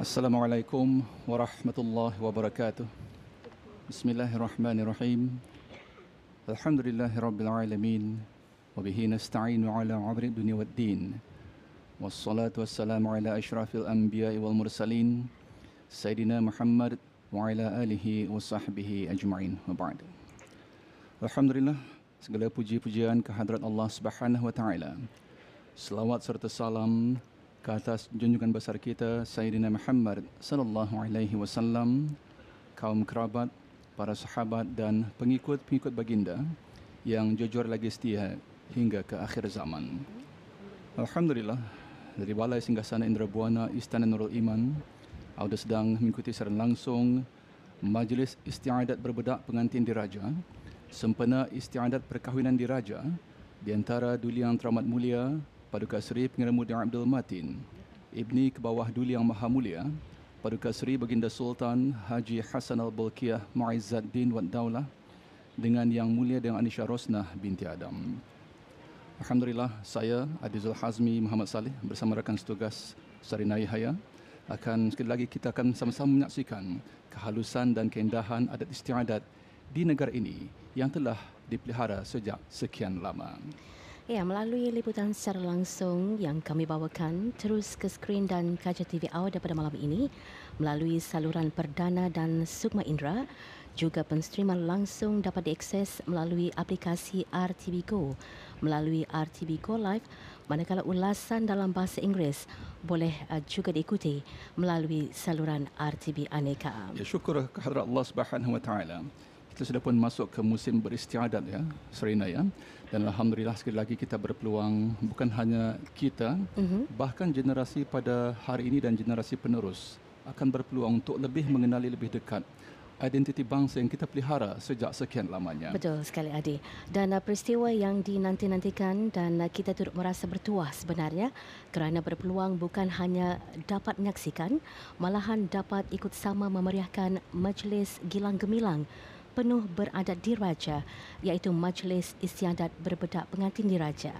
Assalamualaikum warahmatullahi wabarakatuh. Bismillahirrahmanirrahim. Alhamdulillahirabbilalamin wa bihi nasta'inu ala umuri dunya waddin. Wassalatu wassalamu ala asyrafil anbiya'i wal mursalin sayidina Muhammad wa ala alihi wa sahbihi ajma'in. Wa ba'd. Alhamdulillah segala puji-pujian kehadrat Allah Subhanahu wa taala. Selawat serta salam ke atas junjungan besar kita Sayyidina Muhammad sallallahu alaihi wasallam kaum kerabat para sahabat dan pengikut-pengikut baginda yang jujur lagi setia hingga ke akhir zaman. Alhamdulillah dari Balai Singgasana Indrabuana Istana Nurul Iman Auda sedang mengikuti secara langsung Majlis Istiadat Berbedak Pengantin Diraja sempena Istiadat Perkahwinan Diraja di antara Duli Yang Teramat Mulia Paduka Seri Pengira Muda Abdul Matin, Ibni Kebawah Duli Yang Maha Mulia, Paduka Seri Baginda Sultan Haji Hassan al Balkiah Mu'izzaddin Wad Daulah dengan Yang Mulia Dengan Anisha Rosnah binti Adam. Alhamdulillah, saya Adizul Hazmi Muhammad Saleh bersama rakan setugas Sari Haya akan sekali lagi kita akan sama-sama menyaksikan kehalusan dan keindahan adat istiadat di negara ini yang telah dipelihara sejak sekian lama. Ya, melalui liputan secara langsung yang kami bawakan terus ke skrin dan kaca TV Awda pada malam ini melalui saluran perdana dan Sukma Indra juga penstriman langsung dapat diakses melalui aplikasi RTB Go melalui RTB Go Live manakala ulasan dalam bahasa Inggeris boleh uh, juga diikuti melalui saluran RTB Aneka. Ya, syukur kehadrat Allah Subhanahu Kita sudah pun masuk ke musim beristiadat ya, Serena ya. Dan Alhamdulillah sekali lagi kita berpeluang bukan hanya kita, uh-huh. bahkan generasi pada hari ini dan generasi penerus akan berpeluang untuk lebih mengenali lebih dekat identiti bangsa yang kita pelihara sejak sekian lamanya. Betul sekali Adi. Dan uh, peristiwa yang dinanti-nantikan dan uh, kita turut merasa bertuah sebenarnya kerana berpeluang bukan hanya dapat menyaksikan, malahan dapat ikut sama memeriahkan majlis gilang gemilang penuh beradat diraja iaitu majlis istiadat berbedak pengantin diraja.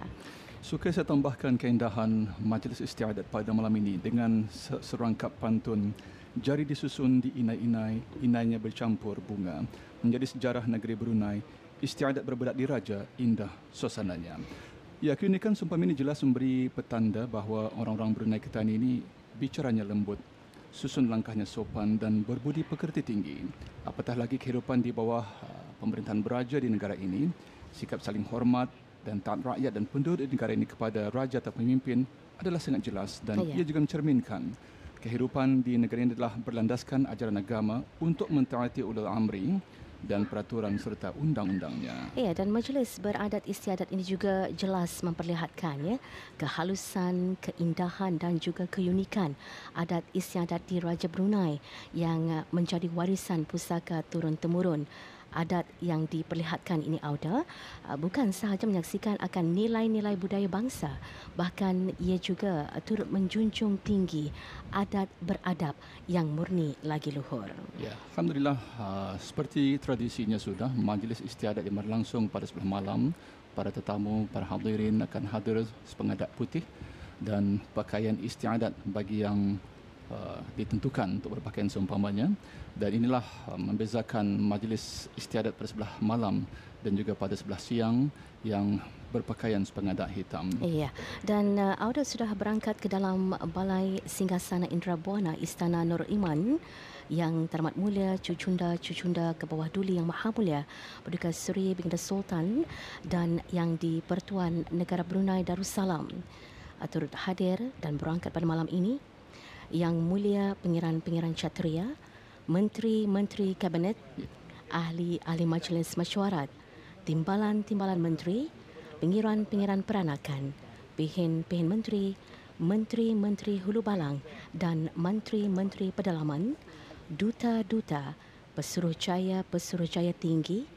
Suka saya tambahkan keindahan majlis istiadat pada malam ini dengan serangkap pantun jari disusun di inai-inai, inainya bercampur bunga. Menjadi sejarah negeri Brunei, istiadat berbedak diraja indah suasananya. Ya, kini kan sumpah ini jelas memberi petanda bahawa orang-orang Brunei kita ini bicaranya lembut, susun langkahnya sopan dan berbudi pekerti tinggi. Apatah lagi kehidupan di bawah uh, pemerintahan beraja di negara ini, sikap saling hormat dan taat rakyat dan penduduk di negara ini kepada raja atau pemimpin adalah sangat jelas dan oh, ya. ia juga mencerminkan kehidupan di negara ini adalah berlandaskan ajaran agama untuk mentaati ulul amri dan peraturan serta undang-undangnya. Ya, dan majlis beradat istiadat ini juga jelas memperlihatkan ya, kehalusan, keindahan dan juga keunikan adat istiadat di Raja Brunei yang menjadi warisan pusaka turun-temurun adat yang diperlihatkan ini Auda uh, bukan sahaja menyaksikan akan nilai-nilai budaya bangsa bahkan ia juga uh, turut menjunjung tinggi adat beradab yang murni lagi luhur. Ya, alhamdulillah uh, seperti tradisinya sudah majlis istiadat yang berlangsung pada sebelah malam para tetamu para hadirin akan hadir sepengadat putih dan pakaian istiadat bagi yang ditentukan untuk berpakaian seumpamanya dan inilah um, membezakan majlis istiadat pada sebelah malam dan juga pada sebelah siang yang berpakaian sepengadak hitam. Iya. Dan uh, Audot sudah berangkat ke dalam Balai Singgasana Indrabuana Istana Nur Iman yang teramat mulia cucunda cucunda ke bawah duli yang maha mulia Perdana Seri Baginda Sultan dan yang di Pertuan Negara Brunei Darussalam turut hadir dan berangkat pada malam ini yang mulia pengiran-pengiran Chatria menteri-menteri kabinet, ahli-ahli majlis mesyuarat, timbalan-timbalan menteri, pengiran-pengiran peranakan, pihin-pihin menteri, menteri-menteri hulu balang dan menteri-menteri pedalaman, duta-duta, pesuruh jaya-pesuruh jaya tinggi,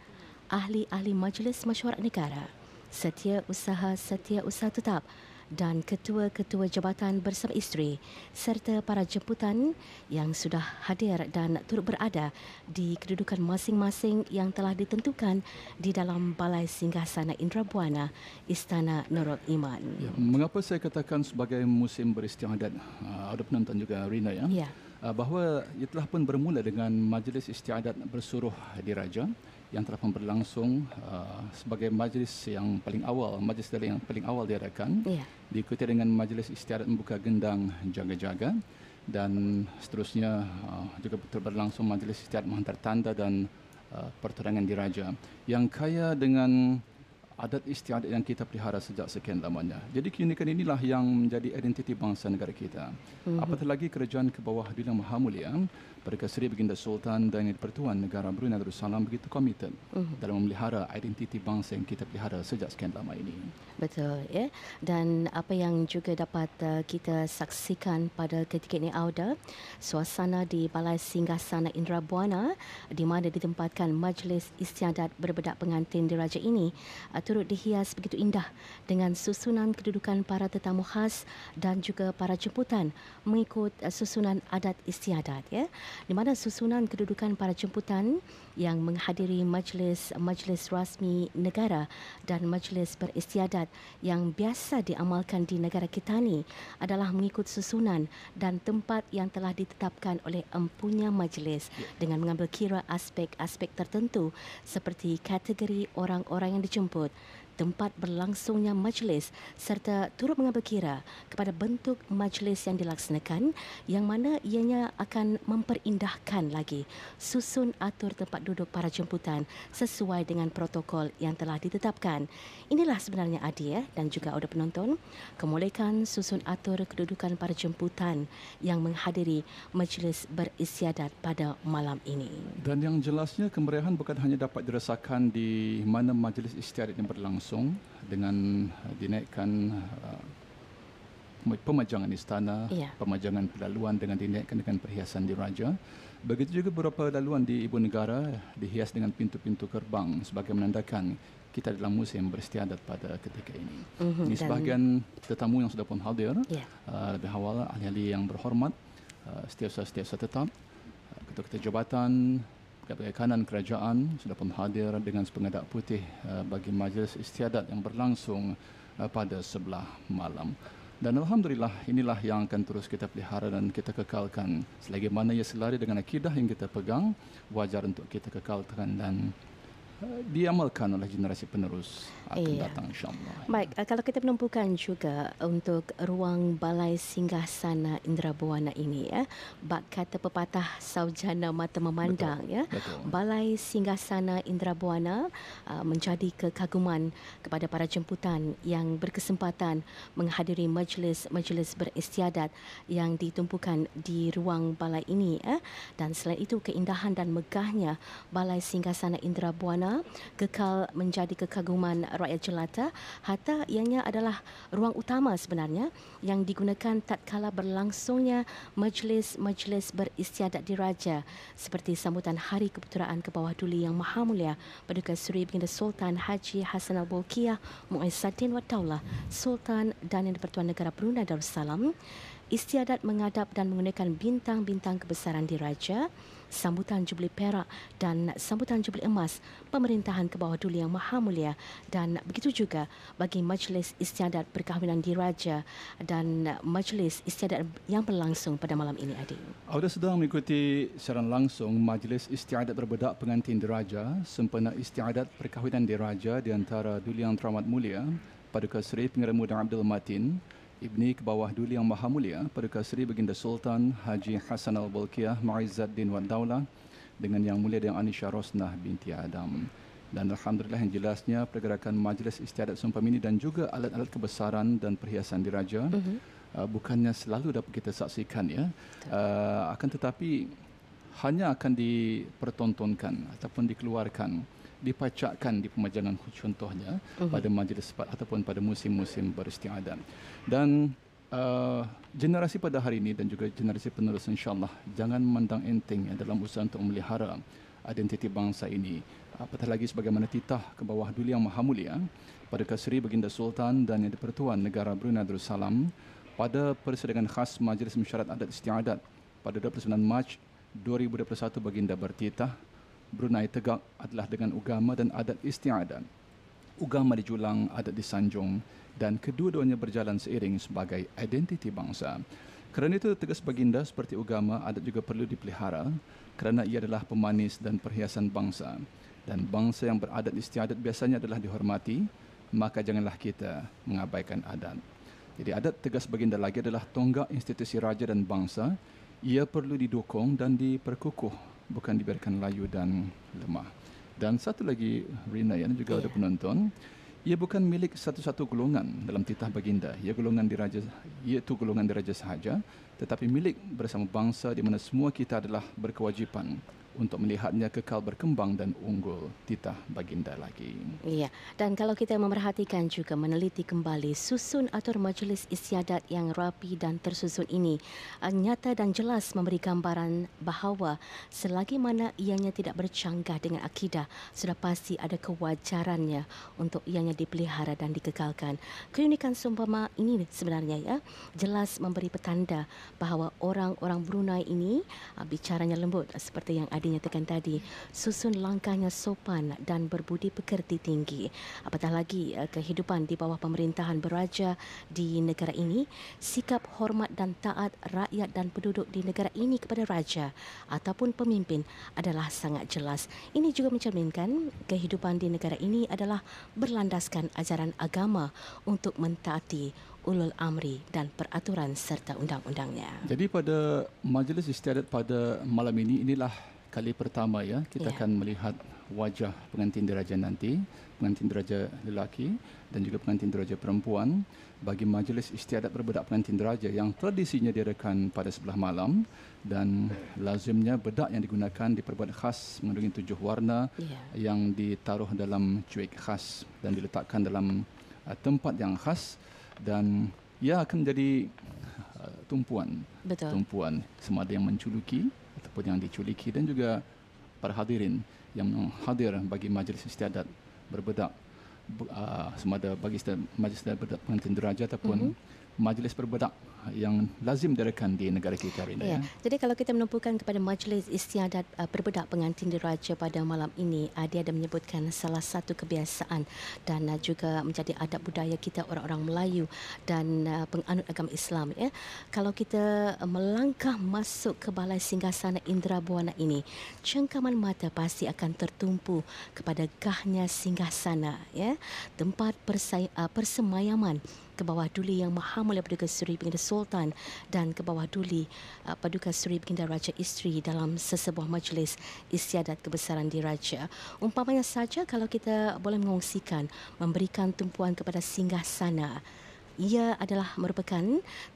ahli-ahli majlis mesyuarat negara, setia usaha-setia usaha tetap, dan ketua-ketua jabatan bersama isteri serta para jemputan yang sudah hadir dan turut berada di kedudukan masing-masing yang telah ditentukan di dalam Balai Singgasana Indrabuana Istana Nurul Iman. Ya, mengapa saya katakan sebagai musim beristiadat? Ah, ada penonton juga Rina ya. ya. Ah, bahawa ia telah pun bermula dengan majlis istiadat bersuruh diraja. Raja yang telah berlangsung uh, sebagai majlis yang paling awal, majlis dari yang paling awal diadakan, yeah. diikuti dengan majlis istiadat membuka gendang jaga-jaga dan seterusnya uh, juga berlangsung majlis istiadat menghantar tanda dan uh, pertunangan diraja yang kaya dengan adat istiadat yang kita pelihara sejak sekian lamanya. Jadi keunikan inilah yang menjadi identiti bangsa negara kita. Mm-hmm. Apatah lagi kerajaan ke bawah Dulang Maha Mulia mereka Seri Baginda Sultan dan Yang pertuan Negara Brunei Darussalam begitu komited uh-huh. dalam memelihara identiti bangsa yang kita pelihara sejak sekian lama ini. Betul ya. Dan apa yang juga dapat uh, kita saksikan pada ketika ini Auda, suasana di Balai Singgah Singgasana Indrabuana di mana ditempatkan majlis istiadat berbedak pengantin diraja ini uh, turut dihias begitu indah dengan susunan kedudukan para tetamu khas dan juga para jemputan mengikut uh, susunan adat istiadat ya di mana susunan kedudukan para jemputan yang menghadiri majlis-majlis rasmi negara dan majlis beristiadat yang biasa diamalkan di negara kita ini adalah mengikut susunan dan tempat yang telah ditetapkan oleh empunya majlis ya. dengan mengambil kira aspek-aspek tertentu seperti kategori orang-orang yang dijemput, tempat berlangsungnya majlis serta turut mengambil kira kepada bentuk majlis yang dilaksanakan yang mana ianya akan memperindahkan lagi susun atur tempat duduk para jemputan sesuai dengan protokol yang telah ditetapkan. Inilah sebenarnya Adi ya, dan juga audio penonton kemulakan susun atur kedudukan para jemputan yang menghadiri majlis beristiadat pada malam ini. Dan yang jelasnya kemeriahan bukan hanya dapat dirasakan di mana majlis istiadat yang berlangsung berlangsung dengan uh, dinaikkan uh, pemajangan istana, yeah. pemajangan laluan dengan dinaikkan dengan perhiasan diraja. Begitu juga beberapa laluan di ibu negara dihias dengan pintu-pintu gerbang sebagai menandakan kita dalam musim beristiadat pada ketika ini. Mm-hmm. Ini sebahagian tetamu yang sudah pun hadir, yeah. uh, lebih awal ahli-ahli yang berhormat, uh, setiausaha-setiausaha tetap, uh, ketua-ketua jabatan, Pegawai Kanan Kerajaan sudah pun hadir dengan sepengedak putih eh, bagi majlis istiadat yang berlangsung eh, pada sebelah malam. Dan Alhamdulillah inilah yang akan terus kita pelihara dan kita kekalkan selagi mana ia selari dengan akidah yang kita pegang wajar untuk kita kekalkan dan diamalkan oleh generasi penerus akan yeah. datang insyaallah. Baik, eh, kalau kita menumpukan juga untuk ruang balai singgah sana Indrabuana ini ya, bak kata pepatah saujana mata memandang betul, ya. Betul. Balai singgah sana Indrabuana eh, menjadi kekaguman kepada para jemputan yang berkesempatan menghadiri majlis-majlis beristiadat yang ditumpukan di ruang balai ini ya. Dan selain itu keindahan dan megahnya balai singgah sana Indrabuana kekal menjadi kekaguman rakyat jelata. Hatta ianya adalah ruang utama sebenarnya yang digunakan tatkala berlangsungnya majlis-majlis beristiadat diraja seperti sambutan Hari Keputeraan Kebawah Duli Yang Maha Mulia Paduka Seri Baginda Sultan Haji Hassan Al-Bolkiah Mu'izzaddin Wat Daulah Sultan dan Yang Dipertuan Negara Brunei Darussalam istiadat menghadap dan menggunakan bintang-bintang kebesaran diraja sambutan jubli perak dan sambutan jubli emas pemerintahan ke bawah Duli Yang Maha Mulia dan begitu juga bagi majlis istiadat perkahwinan diraja dan majlis istiadat yang berlangsung pada malam ini Adi. Anda sedang mengikuti siaran langsung majlis istiadat berbedak pengantin diraja sempena istiadat perkahwinan diraja di antara Duli Yang Teramat Mulia Paduka Seri Pengarah Muda Abdul Matin Ibni Kebawah Duli Yang Maha Mulia Perkasri Baginda Sultan Haji Hassan Al-Bulkiyah Bolkiah, Din Wan Daulah dengan Yang Mulia Yang Anisha Rosnah binti Adam. Dan Alhamdulillah yang jelasnya pergerakan Majlis Istiadat Sumpah Mini dan juga alat-alat kebesaran dan perhiasan diraja uh-huh. Mhm. uh, bukannya selalu dapat kita saksikan ya. Uh, akan tetapi hanya akan dipertontonkan ataupun dikeluarkan dipacakkan di pemajangan contohnya uh-huh. pada majlis sepat ataupun pada musim-musim beristiadat. Dan uh, generasi pada hari ini dan juga generasi penerus insyaAllah jangan memandang enteng ya dalam usaha untuk memelihara identiti bangsa ini. Apatah lagi sebagaimana titah ke bawah Duli Yang Maha Mulia pada Kasri Baginda Sultan dan Yang Dipertuan Negara Brunei Darussalam pada persidangan khas Majlis Mesyuarat Adat Istiadat pada 29 Mac 2021 Baginda bertitah Brunei tegak adalah dengan agama dan adat istiadat. Agama dijulang, adat disanjung dan kedua-duanya berjalan seiring sebagai identiti bangsa. Kerana itu tegas baginda seperti agama adat juga perlu dipelihara kerana ia adalah pemanis dan perhiasan bangsa. Dan bangsa yang beradat istiadat biasanya adalah dihormati, maka janganlah kita mengabaikan adat. Jadi adat tegas baginda lagi adalah tonggak institusi raja dan bangsa. Ia perlu didukung dan diperkukuh bukan dibiarkan layu dan lemah. Dan satu lagi Rina yang juga yeah. ada penonton, ia bukan milik satu-satu golongan dalam titah baginda. Ia golongan diraja, ia tu golongan diraja sahaja, tetapi milik bersama bangsa di mana semua kita adalah berkewajipan untuk melihatnya kekal berkembang dan unggul titah baginda lagi. Iya, dan kalau kita memerhatikan juga meneliti kembali susun atur majlis istiadat yang rapi dan tersusun ini, eh, nyata dan jelas memberi gambaran bahawa selagi mana ianya tidak bercanggah dengan akidah, sudah pasti ada kewajarannya untuk ianya dipelihara dan dikekalkan. Keunikan sumpama ini sebenarnya ya jelas memberi petanda bahawa orang-orang Brunei ini eh, bicaranya lembut seperti yang ada dinyatakan tadi susun langkahnya sopan dan berbudi pekerti tinggi apatah lagi eh, kehidupan di bawah pemerintahan beraja di negara ini sikap hormat dan taat rakyat dan penduduk di negara ini kepada raja ataupun pemimpin adalah sangat jelas ini juga mencerminkan kehidupan di negara ini adalah berlandaskan ajaran agama untuk mentaati ulul amri dan peraturan serta undang-undangnya. Jadi pada majlis istiadat pada malam ini inilah kali pertama ya kita yeah. akan melihat wajah pengantin diraja nanti pengantin diraja lelaki dan juga pengantin diraja perempuan bagi majlis istiadat berbedak pengantin diraja yang tradisinya diadakan pada sebelah malam dan lazimnya bedak yang digunakan diperbuat khas mengandungi tujuh warna yeah. yang ditaruh dalam cuik khas dan diletakkan dalam uh, tempat yang khas dan ia akan jadi uh, tumpuan Betul. tumpuan semada yang menculuki ataupun yang diculiki dan juga para hadirin yang hadir bagi majlis istiadat berbedak uh, semada bagi majlis istiadat berbedak pengantin deraja ataupun mm-hmm. majlis berbedak yang lazim direkan di negara kita hari ini. Ya. Jadi kalau kita menumpukan kepada majlis istiadat berbedak uh, pengantin diraja pada malam ini, uh, dia ada menyebutkan salah satu kebiasaan dan uh, juga menjadi adat budaya kita orang-orang Melayu dan penganut agama Islam. Ya. Kalau kita melangkah masuk ke balai singgasana Indra Buana ini, cengkaman mata pasti akan tertumpu kepada gahnya singgasana, ya. tempat persemayaman ke bawah duli yang maha mulia pada keseri pengirsa Sultan dan Kebawah Duli uh, Paduka Seri Baginda Raja Isteri dalam sesebuah majlis istiadat kebesaran di Raja. Umpamanya saja kalau kita boleh mengongsikan memberikan tumpuan kepada singgah sana ia adalah merupakan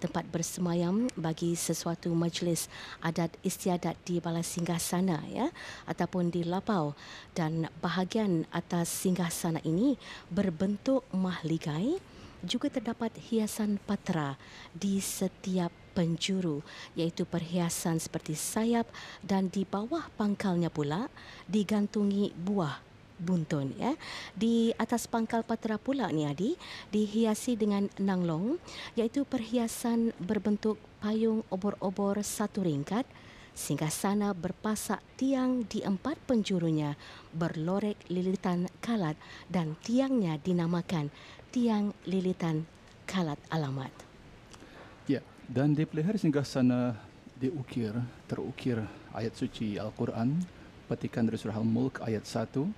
tempat bersemayam bagi sesuatu majlis adat istiadat di Balai sana, ya ataupun di Lapau dan bahagian atas singgah sana ini berbentuk mahligai juga terdapat hiasan patra di setiap penjuru iaitu perhiasan seperti sayap dan di bawah pangkalnya pula digantungi buah buntun ya di atas pangkal patra pula ni adi dihiasi dengan nanglong iaitu perhiasan berbentuk payung obor-obor satu ringkat singgah sana berpasak tiang di empat penjurunya berlorek lilitan kalat dan tiangnya dinamakan tiang lilitan kalat alamat. Ya, dan di peleher sehingga sana diukir, terukir ayat suci Al-Quran, petikan dari surah Al-Mulk ayat 1,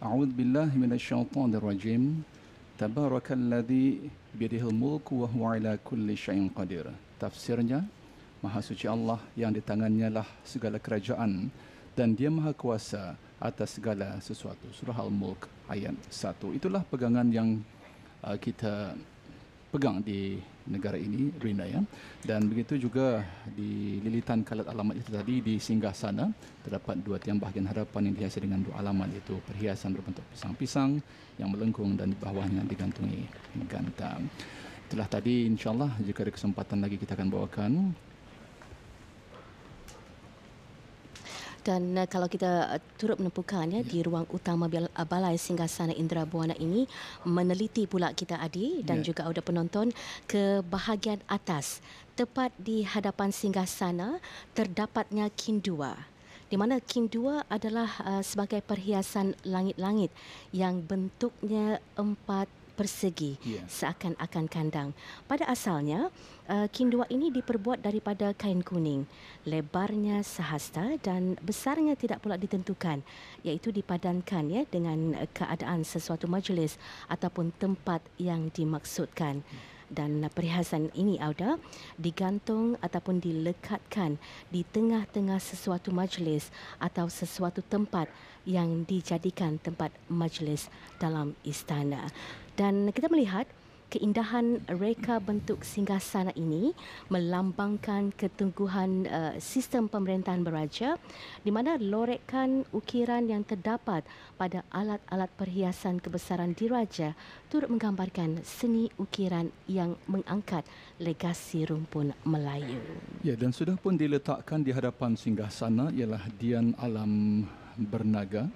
A'udzu billahi minasyaitonir rajim. Tabarakalladzi biyadihi al-mulku wa huwa 'ala kulli syai'in qadir. Tafsirnya, Maha suci Allah yang di tangannya lah segala kerajaan dan Dia Maha Kuasa atas segala sesuatu. Surah Al-Mulk ayat 1. Itulah pegangan yang uh, kita pegang di negara ini Rina ya dan begitu juga di lilitan kalat alamat itu tadi di singgah sana terdapat dua tiang bahagian hadapan yang dihiasi dengan dua alamat iaitu perhiasan berbentuk pisang-pisang yang melengkung dan di bawahnya digantungi gantam itulah tadi insyaallah jika ada kesempatan lagi kita akan bawakan dan uh, kalau kita uh, turut menepukan ya, ya di ruang utama eh, balai singgasana Indra Buana ini meneliti pula kita Adi dan ya. juga audio penonton ke bahagian atas tepat di hadapan singgasana terdapatnya kindua di mana kindua adalah uh, sebagai perhiasan langit-langit yang bentuknya empat persegi yeah. seakan-akan kandang. Pada asalnya, uh, kinduak ini diperbuat daripada kain kuning. Lebarnya sehasta dan besarnya tidak pula ditentukan, iaitu dipadankan ya dengan keadaan sesuatu majlis ataupun tempat yang dimaksudkan. Yeah dan perhiasan ini Auda digantung ataupun dilekatkan di tengah-tengah sesuatu majlis atau sesuatu tempat yang dijadikan tempat majlis dalam istana dan kita melihat keindahan reka bentuk singgasana ini melambangkan ketungguhan uh, sistem pemerintahan beraja di mana lorekan ukiran yang terdapat pada alat-alat perhiasan kebesaran diraja turut menggambarkan seni ukiran yang mengangkat legasi rumpun Melayu. Ya dan sudah pun diletakkan di hadapan singgasana ialah Dian Alam Bernaga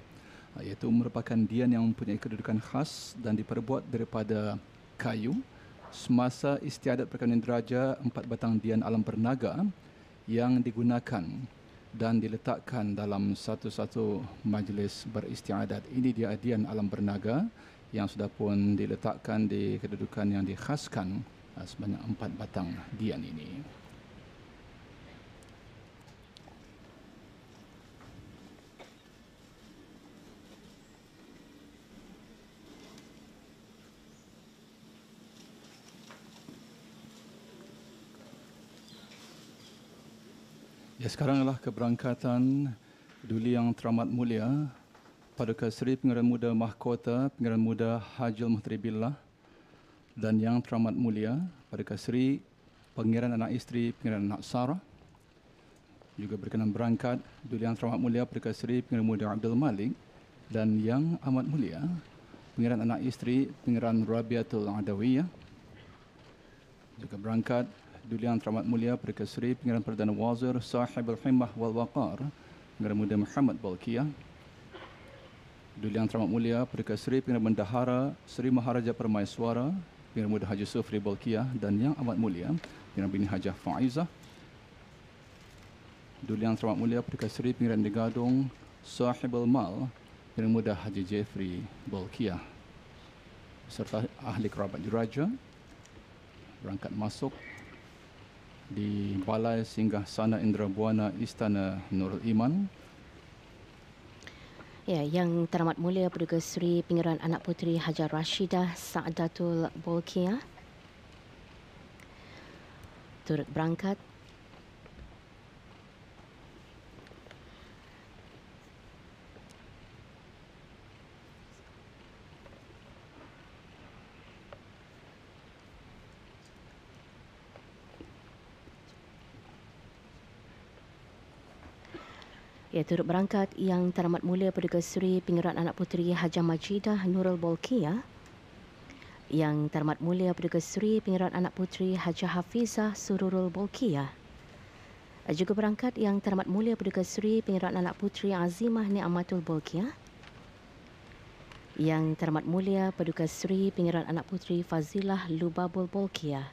iaitu merupakan dian yang mempunyai kedudukan khas dan diperbuat daripada kayu semasa istiadat perkahwinan deraja empat batang dian alam bernaga yang digunakan dan diletakkan dalam satu-satu majlis beristiadat. Ini dia dian alam bernaga yang sudah pun diletakkan di kedudukan yang dikhaskan ah, sebanyak empat batang dian ini. Ya, sekarang adalah keberangkatan Duli Yang Teramat Mulia pada Kasri Pengiran Muda Mahkota Pengiran Muda Hajil Muhtari Billah dan Yang Teramat Mulia pada Kasri Pengiran Anak Isteri Pengiran Anak Sarah juga berkenan berangkat Duli Yang Teramat Mulia pada Kasri Pengiran Muda Abdul Malik dan Yang Amat Mulia Pengiran Anak Isteri Pengiran Rabiatul Adawiyah juga berangkat Duli Yang Teramat Mulia Perkeseri Pengiran Perdana Wazir Sahib Al-Himmah Wal-Waqar Pengiran Muda Muhammad Balkia Duli Yang Teramat Mulia Perkeseri Pengiran Bendahara Seri Maharaja Permaisuara Pengiran Muda Haji Sufri Balkia dan Yang Amat Mulia Pengiran Bini Hajah Faizah Duli Yang Teramat Mulia Perkeseri Pengiran Degadung Sahib Al-Mal Pengiran Muda Haji Jeffrey Balkia serta ahli kerabat diraja berangkat masuk di Balai Singgah Sana Indra Buana Istana Nurul Iman. Ya, yang teramat mulia Perdana Seri Pengiran Anak Puteri Hajar Rashidah Sa'adatul Bolkiah turut berangkat Ya, turut berangkat yang teramat mulia Perdana Seri Pengerat Anak Puteri Hajah Majidah Nurul Bolkiah yang teramat mulia Perdana Seri Pengerat Anak Puteri Hajah Hafizah Sururul Bolkiah juga berangkat yang teramat mulia Perdana Seri Pengerat Anak Puteri Azimah Ni'amatul Bolkiah yang teramat mulia Perdana Seri Pengerat Anak Puteri Fazilah Lubabul Bolkiah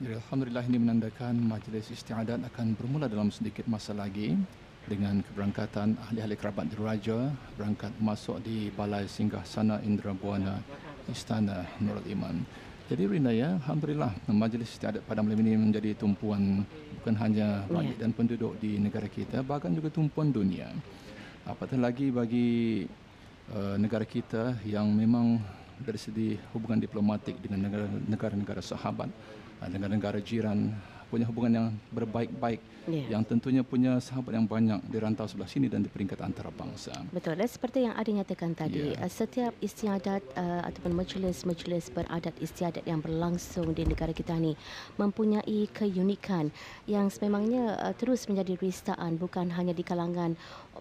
Alhamdulillah ini menandakan majlis istiadat akan bermula dalam sedikit masa lagi dengan keberangkatan ahli-ahli kerabat diraja berangkat masuk di Balai Singgah Sana Indrabuana Istana Nurul Iman. Jadi Rina ya, Alhamdulillah majlis istiadat pada malam ini menjadi tumpuan bukan hanya rakyat ya. dan penduduk di negara kita bahkan juga tumpuan dunia. Apatah lagi bagi uh, negara kita yang memang dari segi hubungan diplomatik dengan negara-negara sahabat Ah, negara-negara jiran punya hubungan yang berbaik-baik yeah. yang tentunya punya sahabat yang banyak di rantau sebelah sini dan di peringkat antarabangsa. Betul. Dan seperti yang Adi nyatakan tadi, yeah. Ya. setiap istiadat uh, ataupun majlis-majlis beradat istiadat yang berlangsung di negara kita ini mempunyai keunikan yang sememangnya uh, terus menjadi ristaan bukan hanya di kalangan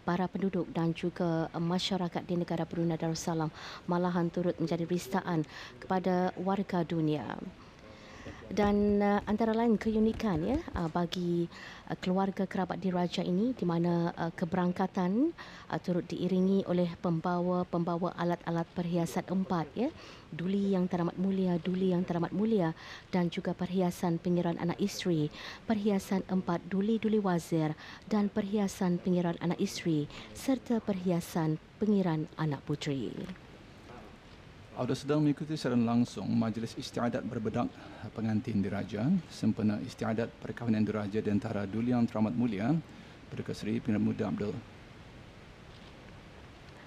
para penduduk dan juga eh, masyarakat di negara Brunei Darussalam malahan turut menjadi ristaan kepada warga dunia dan uh, antara lain keunikan ya uh, bagi uh, keluarga kerabat diraja ini di mana uh, keberangkatan uh, turut diiringi oleh pembawa-pembawa alat-alat perhiasan empat ya duli yang teramat mulia duli yang teramat mulia dan juga perhiasan pengiran anak isteri perhiasan empat duli-duli wazir dan perhiasan pengiran anak isteri serta perhiasan pengiran anak putri. Audah sedang mengikuti secara langsung majlis istiadat berbedak pengantin diraja sempena istiadat perkahwinan diraja di antara Duli Yang Teramat Mulia Perdeka Seri Pengenal Muda Abdul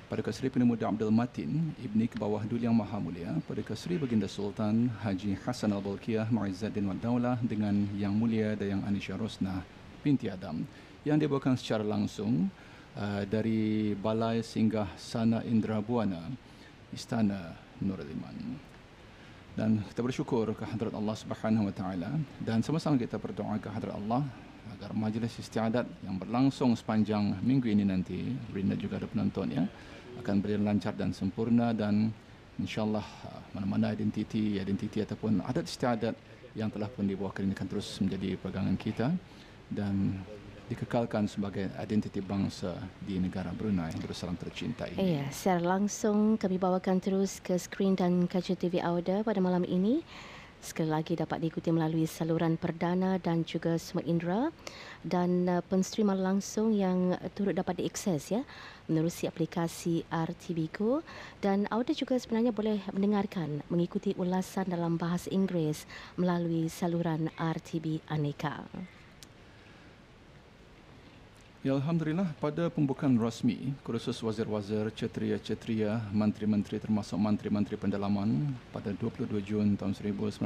Perdeka Seri Pengenal Muda Abdul Matin Ibni Kebawah Duli Yang Maha Mulia Perdeka Seri Baginda Sultan Haji Hassan al Balkiah Mu'izzaddin Wa Daulah dengan Yang Mulia Dayang Anisha Rosnah binti Adam yang dibawakan secara langsung uh, dari Balai Singgah Sana Indra Buana Istana Iman Dan kita bersyukur ke hadrat Allah Subhanahu Wa Taala dan sama-sama kita berdoa ke hadrat Allah agar majlis istiadat yang berlangsung sepanjang minggu ini nanti, Rinda juga ada penonton ya, akan berjalan lancar dan sempurna dan insyaallah uh, mana-mana identiti identiti ataupun adat istiadat yang telah pun dibawakan ini akan terus menjadi pegangan kita dan dikekalkan sebagai identiti bangsa di negara Brunei Darussalam tercinta ini. Ya, secara langsung kami bawakan terus ke skrin dan kaca TV Auda pada malam ini. Sekali lagi dapat diikuti melalui saluran perdana dan juga semua indera dan uh, penstriman langsung yang turut dapat diakses ya menerusi aplikasi RTBGO dan Auda juga sebenarnya boleh mendengarkan mengikuti ulasan dalam bahasa Inggeris melalui saluran RTB Aneka. Ya alhamdulillah pada pembukaan rasmi kursus wazir-wazir ceteria-ceteria menteri-menteri termasuk menteri-menteri pendalaman pada 22 Jun tahun 1968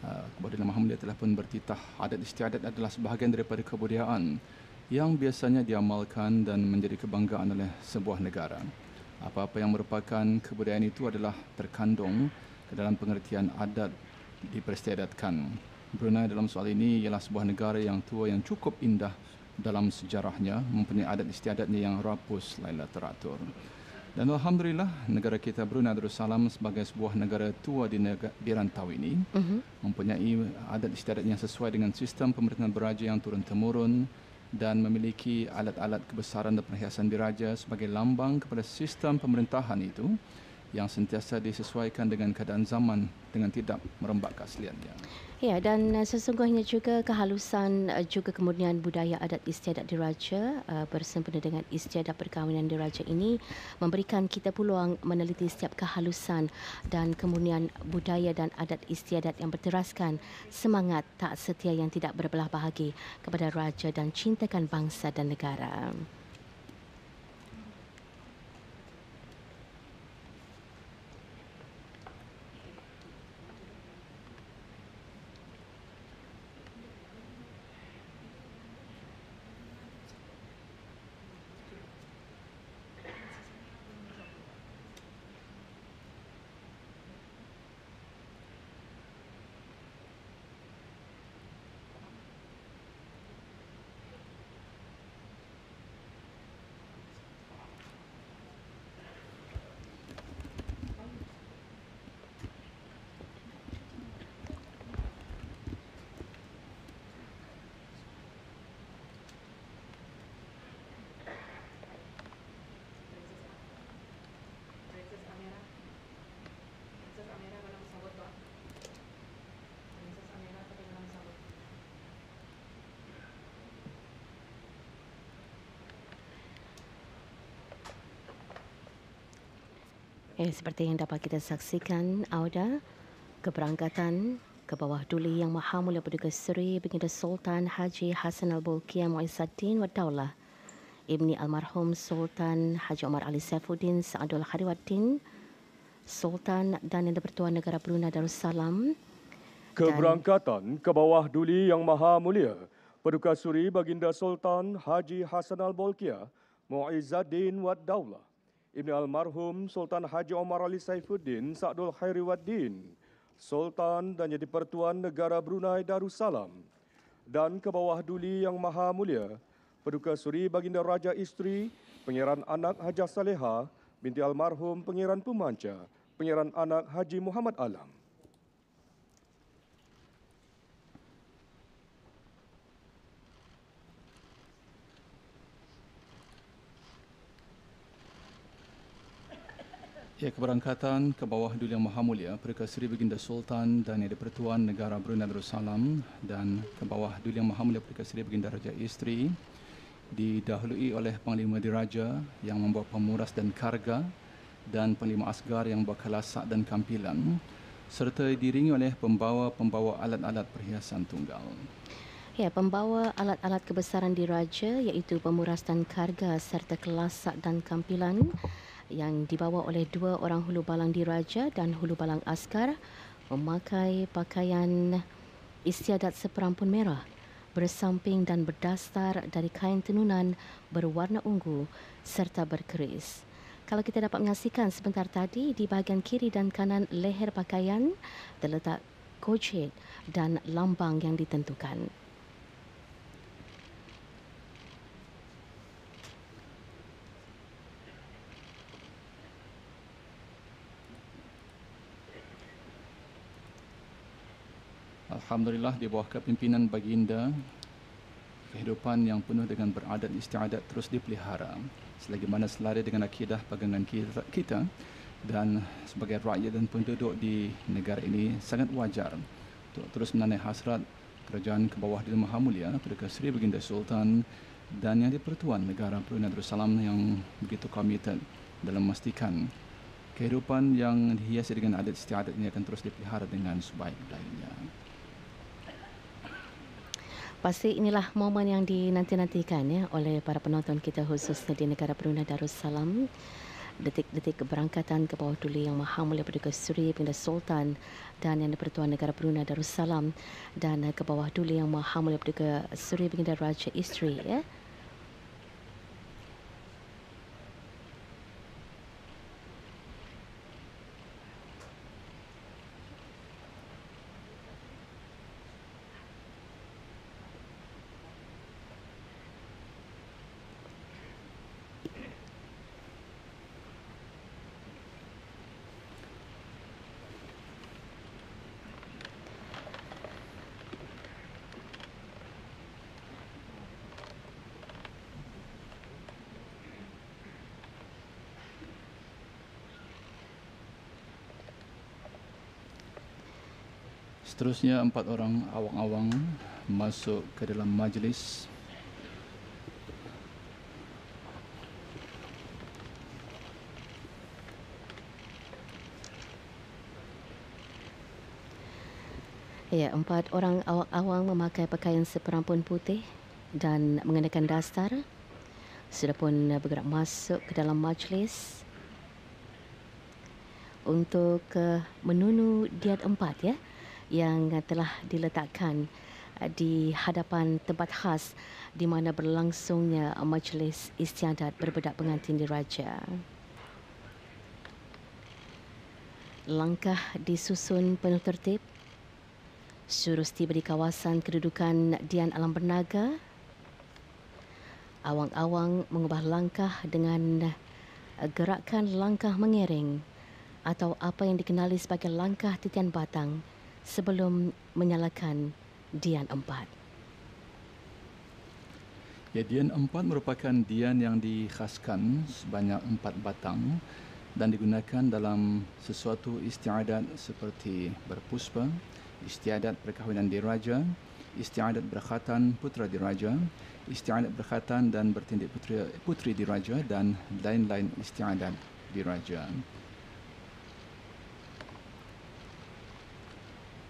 kebudayaan Mahamulia telah pun bertitah adat istiadat adalah sebahagian daripada kebudayaan yang biasanya diamalkan dan menjadi kebanggaan oleh sebuah negara. Apa-apa yang merupakan kebudayaan itu adalah terkandung ke dalam pengertian adat diperistiadatkan. Brunei dalam soal ini ialah sebuah negara yang tua yang cukup indah dalam sejarahnya mempunyai adat istiadatnya yang rapuh selain teratur. Dan Alhamdulillah negara kita Brunei Darussalam sebagai sebuah negara tua di negara Birantau ini uh-huh. mempunyai adat istiadat yang sesuai dengan sistem pemerintahan beraja yang turun-temurun dan memiliki alat-alat kebesaran dan perhiasan diraja sebagai lambang kepada sistem pemerintahan itu yang sentiasa disesuaikan dengan keadaan zaman dengan tidak merembak keasliannya. Ya, dan uh, sesungguhnya juga kehalusan uh, juga kemurnian budaya adat istiadat diraja uh, bersempena dengan istiadat perkahwinan diraja ini memberikan kita peluang meneliti setiap kehalusan dan kemurnian budaya dan adat istiadat yang berteraskan semangat tak setia yang tidak berbelah bahagi kepada raja dan cintakan bangsa dan negara. Ya, seperti yang dapat kita saksikan, Auda, keberangkatan ke bawah duli yang maha mulia Perdana Seri Baginda Sultan Haji Hassan Al-Bulkiyah Mu'izzaddin wa Daulah, Ibni Almarhum Sultan Haji Omar Ali Saifuddin Sa'adul Khariwaddin, Sultan dan Yang Dipertuan Negara Brunei Darussalam. Keberangkatan ke bawah duli yang maha mulia Perdana Seri Baginda Sultan Haji Hassan al Bolkiah Mu'izzaddin wa Daulah, Ibni Almarhum Sultan Haji Omar Ali Saifuddin Sa'dul Khairi Waddin, Sultan dan Jadi Pertuan Negara Brunei Darussalam, dan ke bawah duli Yang Maha Mulia, Paduka Suri Baginda Raja Isteri, Pengiran Anak Haji Saleha, binti Almarhum Pengiran Pemanca, Pengiran Anak Haji Muhammad Alam. Ya, keberangkatan ke bawah Dulia Maha Mulia Perikah Seri Baginda Sultan dan Yang Pertuan Negara Brunei Darussalam dan ke bawah Yang Maha Mulia Perikah Seri Baginda Raja Isteri didahului oleh Panglima Diraja yang membawa pemuras dan karga dan Panglima Asgar yang membawa kelasak dan kampilan serta diringi oleh pembawa-pembawa alat-alat perhiasan tunggal. Ya, pembawa alat-alat kebesaran diraja iaitu pemuras dan karga serta kelasak dan kampilan yang dibawa oleh dua orang hulu balang diraja dan hulu balang askar memakai pakaian istiadat seperampun merah bersamping dan berdastar dari kain tenunan berwarna ungu serta berkeris. Kalau kita dapat menyaksikan sebentar tadi di bahagian kiri dan kanan leher pakaian terletak kocet dan lambang yang ditentukan. Alhamdulillah di bawah kepimpinan baginda kehidupan yang penuh dengan beradat istiadat terus dipelihara selagi mana selari dengan akidah pegangan kita dan sebagai rakyat dan penduduk di negara ini sangat wajar untuk terus menanai hasrat kerajaan ke bawah di rumah Mulia Perdana Seri Baginda Sultan dan yang dipertuan negara Brunei Darussalam yang begitu komited dalam memastikan kehidupan yang dihiasi dengan adat istiadat ini akan terus dipelihara dengan sebaik-baiknya. Pasti inilah momen yang dinanti-nantikan ya oleh para penonton kita khususnya di negara Brunei Darussalam. Detik-detik keberangkatan ke bawah duli yang maha mulia Perdana Seri Pinda Sultan dan yang dipertuan negara Brunei Darussalam dan ke bawah duli yang maha mulia Perdana Seri Pinda Raja Isteri ya. Seterusnya empat orang awang-awang masuk ke dalam majlis. Ya, empat orang awang-awang memakai pakaian seperampun putih dan mengenakan dastar. Sudah pun bergerak masuk ke dalam majlis untuk eh, menunu diat empat ya yang telah diletakkan eh, di hadapan tempat khas di mana berlangsungnya majlis istiadat berbedak pengantin diraja. Langkah disusun penuh tertib. Suruh tiba di kawasan kedudukan Dian Alam Bernaga. Awang-awang mengubah langkah dengan eh, gerakan langkah mengiring atau apa yang dikenali sebagai langkah titian batang sebelum menyalakan Dian Empat? Ya, Dian Empat merupakan Dian yang dikhaskan sebanyak empat batang dan digunakan dalam sesuatu istiadat seperti berpuspa, istiadat perkahwinan diraja, istiadat berkhatan putra diraja, istiadat berkhatan dan bertindik putri, putri diraja dan lain-lain istiadat diraja.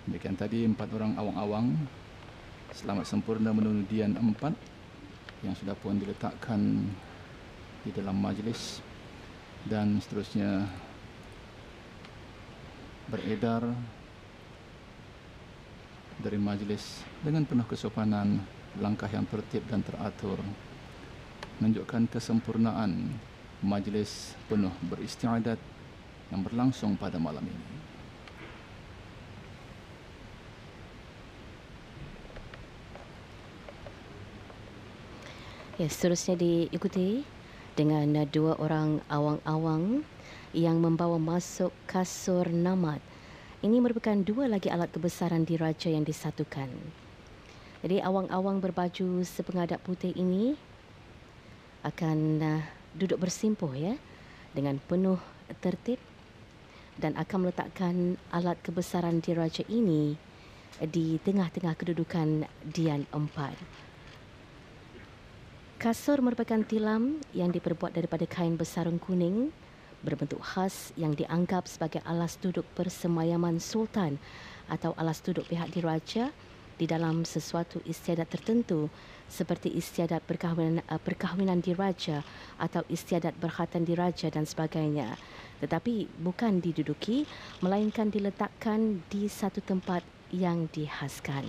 Demikian tadi empat orang awang-awang Selamat sempurna menundian empat Yang sudah pun diletakkan Di dalam majlis Dan seterusnya Beredar Dari majlis Dengan penuh kesopanan Langkah yang tertib dan teratur Menunjukkan kesempurnaan Majlis penuh beristiadat Yang berlangsung pada malam ini Ya, seterusnya diikuti dengan dua orang awang-awang yang membawa masuk kasur namat. Ini merupakan dua lagi alat kebesaran diraja yang disatukan. Jadi awang-awang berbaju sepengadap putih ini akan uh, duduk bersimpuh ya dengan penuh tertib dan akan meletakkan alat kebesaran diraja ini di tengah-tengah kedudukan Dian Empat. Kasur merupakan tilam yang diperbuat daripada kain bersarung kuning berbentuk khas yang dianggap sebagai alas duduk persemayaman sultan atau alas duduk pihak diraja di dalam sesuatu istiadat tertentu seperti istiadat perkahwinan, eh, perkahwinan diraja atau istiadat berkhatan diraja dan sebagainya tetapi bukan diduduki melainkan diletakkan di satu tempat yang dihaskan.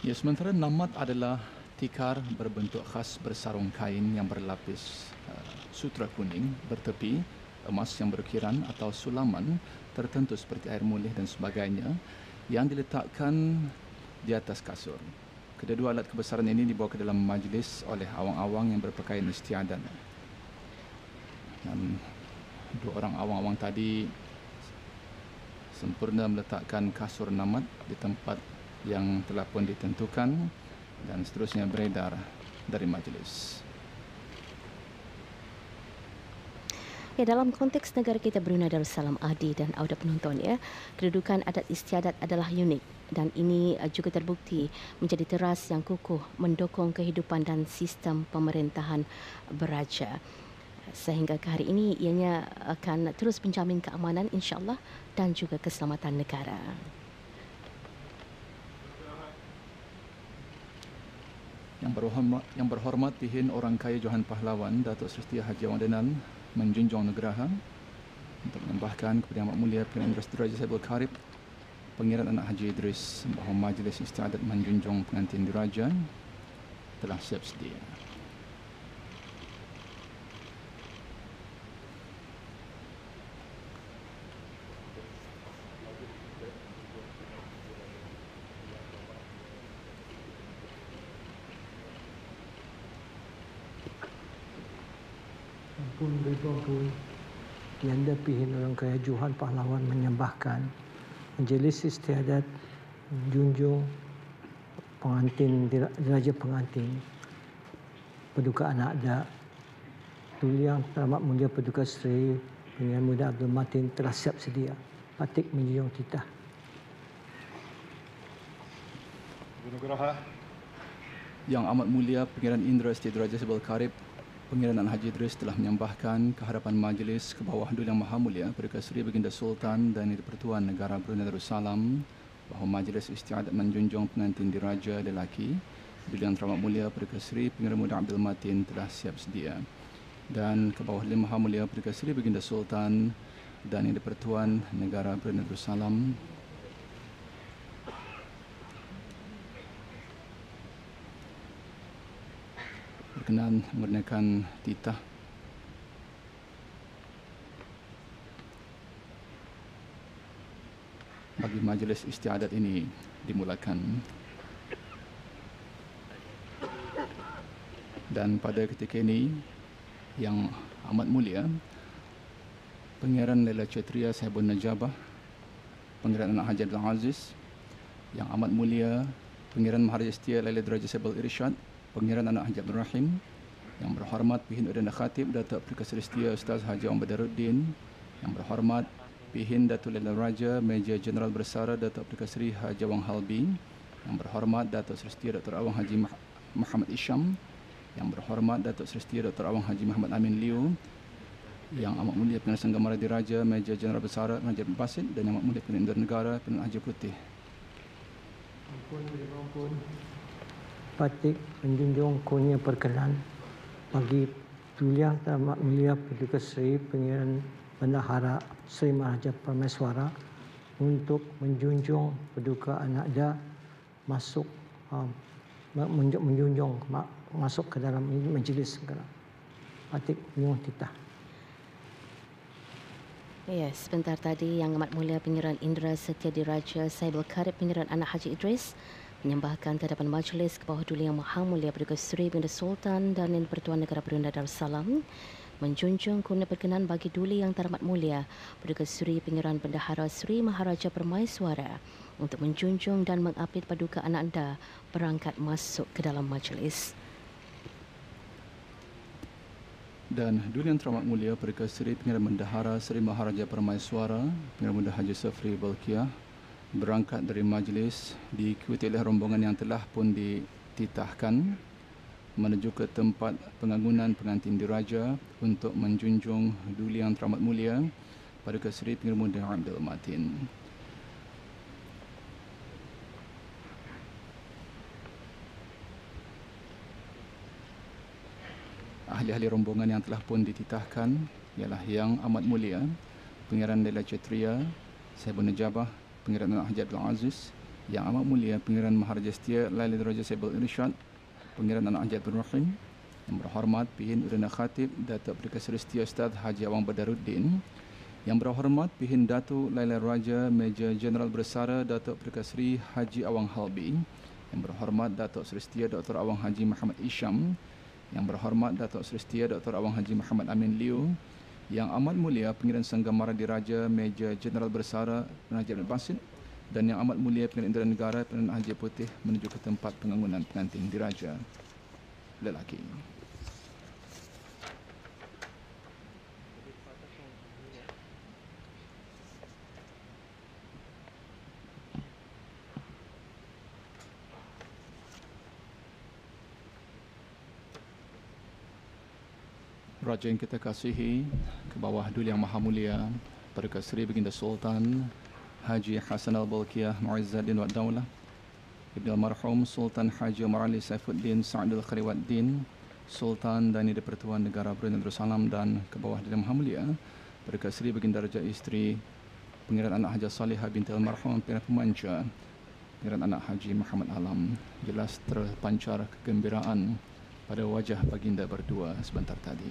Ya, sementara namat adalah tikar berbentuk khas bersarung kain yang berlapis uh, sutra kuning bertepi emas yang berukiran atau sulaman tertentu seperti air mulih dan sebagainya yang diletakkan di atas kasur. kedua alat kebesaran ini dibawa ke dalam majlis oleh awang-awang yang berpakaian istiadat. Dan dua orang awang-awang tadi sempurna meletakkan kasur namat di tempat yang telah pun ditentukan dan seterusnya beredar dari majlis. Ya, dalam konteks negara kita Brunei Darussalam Adi dan auda penonton ya, kedudukan adat istiadat adalah unik dan ini eh, juga terbukti menjadi teras yang kukuh mendukung kehidupan dan sistem pemerintahan beraja. Sehingga ke hari ini ianya akan terus menjamin keamanan insyaAllah dan juga keselamatan negara. Yang berhormat, yang berhormat dihin orang kaya Johan Pahlawan, Datuk Seristia Haji Awang Denan menjunjung negeraha untuk menambahkan kepada Yang Amat Mulia Perdana Menteri Seteraja Saibul Karib Pengirat Anak Haji Idris bahawa Majlis Istiadat menjunjung pengantin diraja telah siap sedia. pun ribuan pun nyanda pihin orang kaya juhan pahlawan menyembahkan menjelis istiadat junjung pengantin diraja pengantin peduka anak da tuli yang teramat mulia peduka seri penyayang muda Abdul Matin telah siap sedia patik menjunjung titah yang amat mulia Pangeran Indra Setia Raja Sebal Karib Pengiranan Haji Idris telah menyembahkan keharapan majlis ke bawah Dul Yang Maha Mulia Perdeka Seri Baginda Sultan dan Yeri Pertuan Negara Brunei Darussalam bahawa majlis istiadat menjunjung pengantin diraja lelaki Dul Yang Teramat Mulia Perdeka Seri Pengiran Muda Abdul Matin telah siap sedia dan ke bawah Dul Yang Maha Mulia Perdeka Seri Baginda Sultan dan Yeri Pertuan Negara Brunei Darussalam berkenan menggunakan titah bagi majlis istiadat ini dimulakan dan pada ketika ini yang amat mulia Pengiran Lela Cetria Sahibun Najabah Pengiran Anak Hajar Abdul Aziz Yang amat mulia Pengiran Maharaja Setia Lela Deraja Sahibul Irshad Pengiran Anak Haji Abdul Rahim Yang berhormat Pihin Udana Khatib Datuk Perikasa Ristia Ustaz Haji Om Badaruddin Yang berhormat Pihin Datuk Lela Raja Major Jeneral Bersara Datuk Perikasa Ristia Haji Awang Halbi Yang berhormat Datuk Seristia Dr. Awang Haji Muhammad Isham Yang berhormat Datuk Seristia Dr. Awang Haji Muhammad Amin Liu yang amat mulia Penasihat Gemara Raja Meja Jeneral Besar Raja Basit dan yang amat mulia Penasihat Negara, Penasihat Haji Putih. Ampun, ampun patik menjunjung kunya perkenan bagi tuliah dan makmulia Paduka Seri Pengiran Bendahara Seri Maharaja Parameswara untuk menjunjung Paduka Anak Da masuk uh, menjunjung mak, masuk ke dalam majlis sekarang. Patik menjunjung titah. Ya, sebentar tadi yang amat mulia Pengiran Indra Setia Diraja Saibul Karib Pengiran Anak Haji Idris menyembahkan ke majlis ke bawah Duli Yang Maha Mulia Perdana Seri Binda Sultan dan Yang Pertuan Negara Perdana Darussalam menjunjung kurnia perkenan bagi Duli Yang Teramat Mulia Perdana Seri Pengiran Bendahara Seri Maharaja Permaisuara untuk menjunjung dan mengapit paduka anak anda berangkat masuk ke dalam majlis. Dan Duli Yang Teramat Mulia Perdana Seri Pengiran Bendahara Seri Maharaja Permaisuara Pengiran Bendahara Haji Sefri Balkiah berangkat dari majlis diikuti oleh rombongan yang telah pun dititahkan menuju ke tempat pengagungan pengantin diraja untuk menjunjung duli yang teramat mulia pada Keseri Pinggir Muda Abdul Matin. Ahli-ahli rombongan yang telah pun dititahkan ialah Yang Amat Mulia, Pengiran Dela Cetria, Sebuah Nejabah, Pengiran Anak Haji Abdul Aziz, Yang Amat Mulia Pengiran Maharaja Setia Lailid Raja Sebel Irshad, Pengiran Anak Haji Abdul Rahim, Yang Berhormat Pihin Udana Khatib Datuk Perikasa Setia Ustaz Haji Awang Badaruddin, Yang Berhormat Pihin Datuk Lailid Raja Major General Bersara Datuk Perikasa Haji Awang Halbi, Yang Berhormat Datuk Seri Setia Dr. Awang Haji Muhammad Isham, Yang Berhormat Datuk Seri Setia Dr. Awang Haji Muhammad Amin Liu, yang Amat Mulia Pengiran Sanggamara Diraja Major general Bersara Tuan Haji Abdul Basit dan Yang Amat Mulia Pengiran Indera Negara Tuan Putih menuju ke tempat pengangunan pengantin diraja lelaki ini. Raja yang kita kasihi ke bawah Duli Yang Maha Mulia Perdeka Seri Beginda Sultan Haji Hassan Al-Balkiyah Mu'izzaddin Wa Daulah Ibn Al-Marhum Sultan Haji Umar Ali Saifuddin Sa'adul Khariwaddin Sultan dan Ida Pertuan Negara Brunei Darussalam dan ke bawah Duli Yang Maha Mulia Perdeka Seri Beginda Raja Isteri Pengiran Anak Haji Salihah Binti Al-Marhum Pengirat Pemanja Pengirat Anak Haji Muhammad Alam Jelas terpancar kegembiraan pada wajah baginda berdua sebentar tadi.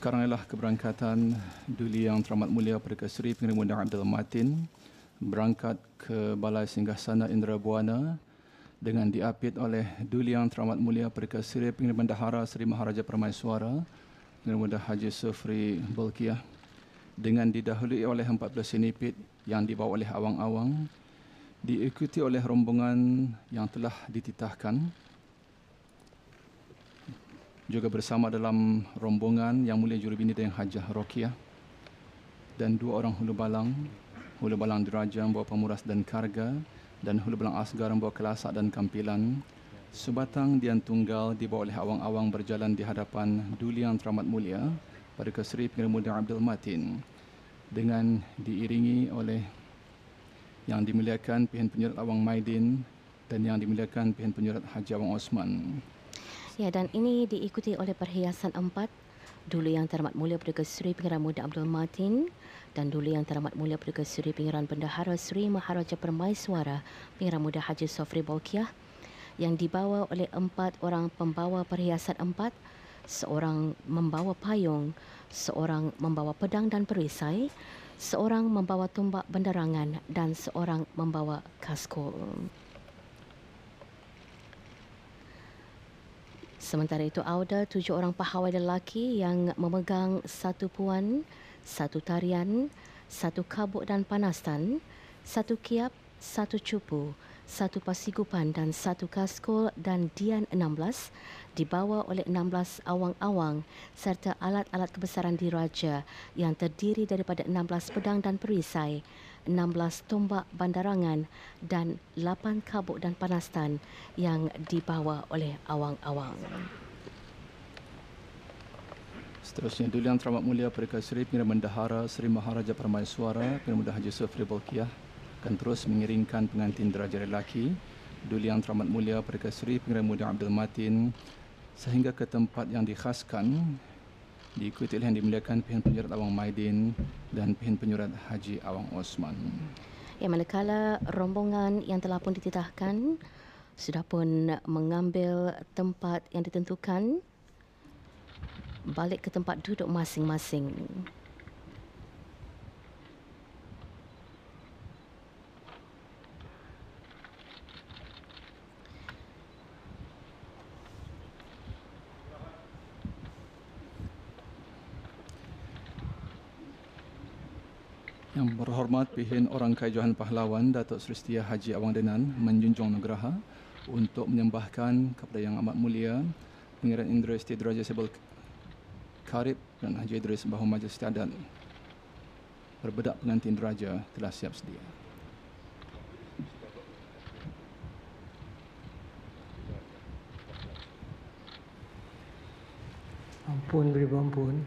Sekarang ialah keberangkatan Duli Yang Teramat Mulia Perdeka Seri Pengirimu Abdul Matin berangkat ke Balai Singgasana Indrabuana dengan diapit oleh Duli Yang Teramat Mulia Perkasiri Pengiriman Bendahara Seri Maharaja Permaisuara dengan Muda Haji Sufri Bulkiah dengan didahului oleh 14 sinipit yang dibawa oleh awang-awang diikuti oleh rombongan yang telah dititahkan juga bersama dalam rombongan yang mulia jurubini dan hajah Rokiah dan dua orang hulu balang Hulu Balang Diraja membawa pemuras dan karga dan Hulu Balang Asgar membawa kelasak dan kampilan. Sebatang Dian Tunggal dibawa oleh awang-awang berjalan di hadapan Duli Yang Teramat Mulia pada Keseri Pengirim Muda Abdul Matin dengan diiringi oleh yang dimuliakan pihak penyurat Awang Maidin dan yang dimuliakan pihak penyurat Haji Awang Osman. Ya dan ini diikuti oleh perhiasan empat Dulu Yang Teramat Mulia Perdeka Seri Pengarahan Muda Abdul Matin dan Dulu Yang Teramat Mulia Perdeka Seri Pengarahan Bendahara Seri Maharaja Permaisuara Pengarahan Muda Haji Sofri Baukiah yang dibawa oleh empat orang pembawa perhiasan empat seorang membawa payung seorang membawa pedang dan perisai seorang membawa tombak benderangan dan seorang membawa kaskul Sementara itu, Auda tujuh orang pahawai lelaki yang memegang satu puan, satu tarian, satu kabuk dan panasan, satu kiap, satu cupu, satu pasigupan dan satu kaskol dan Dian dibawa oleh 16 awang-awang serta alat-alat kebesaran diraja yang terdiri daripada 16 pedang dan perisai, 16 tombak bandarangan dan 8 kabuk dan panastan yang dibawa oleh awang-awang. Seterusnya, Duli Yang Teramat Mulia Perika Seri Pengira Mendahara Seri Maharaja Permaisuara Pengira Mendahara Yusuf Fri Balkiah akan terus mengiringkan pengantin deraja lelaki Duli Yang Teramat Mulia Perika Seri Pengira Muda Abdul Matin sehingga ke tempat yang dikhaskan diikuti oleh yang dimuliakan pihak penyurat Awang Maidin dan pihak penyurat Haji Awang Osman. Ya, manakala rombongan yang telah pun dititahkan sudah pun mengambil tempat yang ditentukan balik ke tempat duduk masing-masing. Yang berhormat pihin Orang Kaya Johan Pahlawan Datuk Seri Setia Haji Awang Denan menjunjung Nugraha untuk menyembahkan kepada Yang Amat Mulia Pengiran Indra Seti Deraja Sebel Karib dan Haji Idris Bahu Majlis Setiadat berbedak pengantin Deraja telah siap sedia. Ampun beribu ampun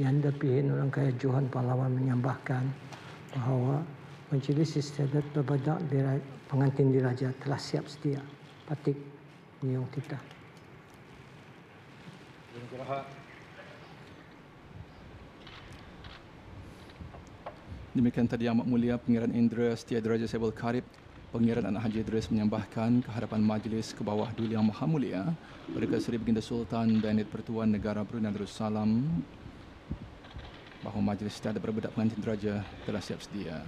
yang dipilih orang kaya Johan Pahlawan menyembahkan bahawa majlis istiadat berbadak pengantin diraja telah siap setia patik nyong tita Demikian tadi Amat Mulia Pengiran Indra Setia Diraja Sebel Karib Pengiran Anak Haji Idris menyembahkan keharapan majlis ke bawah Duli Yang Maha Mulia Berkat Seri Baginda Sultan Dainit Pertuan Negara Brunei Darussalam bahawa majlis tiada berbedak pengantin teraja telah siap sedia.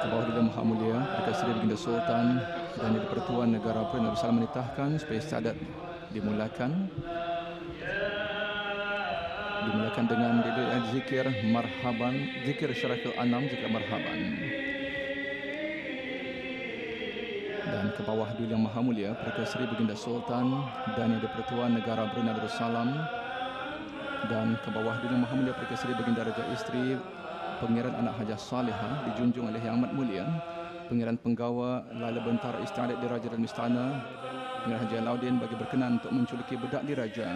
Ke bawah Dewan Maha Mulia, Dekat Seri Baginda Sultan dan Dewan Pertuan Negara Perdana Darussalam menitahkan supaya sadat dimulakan dimulakan dengan dengan zikir marhaban zikir syarakil anam zikir marhaban ke bawah Duli Yang Maha Mulia Perdana Seri Baginda Sultan dan Yang Dipertuan Negara Brunei Darussalam dan ke bawah Duli Yang Maha Mulia Perdana Seri Baginda Raja Isteri Pengiran Anak Haja Saleha dijunjung oleh Yang Amat Mulia Pengiran Penggawa Laila Bentara Istana Diraja dan Istana Pangeran Haji Alauddin bagi berkenan untuk menculiki bedak diraja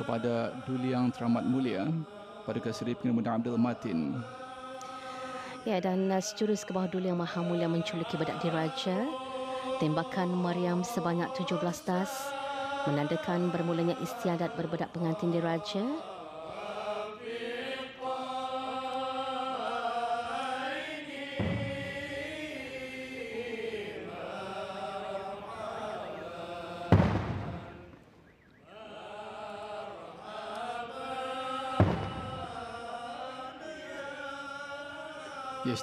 kepada Duli Yang Teramat Mulia pada Keseri Pangeran Muda Abdul Matin Ya dan uh, seterus ke bawah dulu yang Maha Mulia menculiki badak diraja Tembakan Mariam sebanyak 17 tas menandakan bermulanya istiadat berbedak pengantin diraja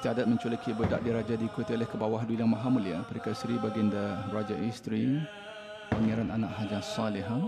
istiadat ibu budak diraja diikuti oleh bawah Dewi Yang Maha Mulia Perikasri Baginda Raja Isteri Pangeran Anak Hajar Salihah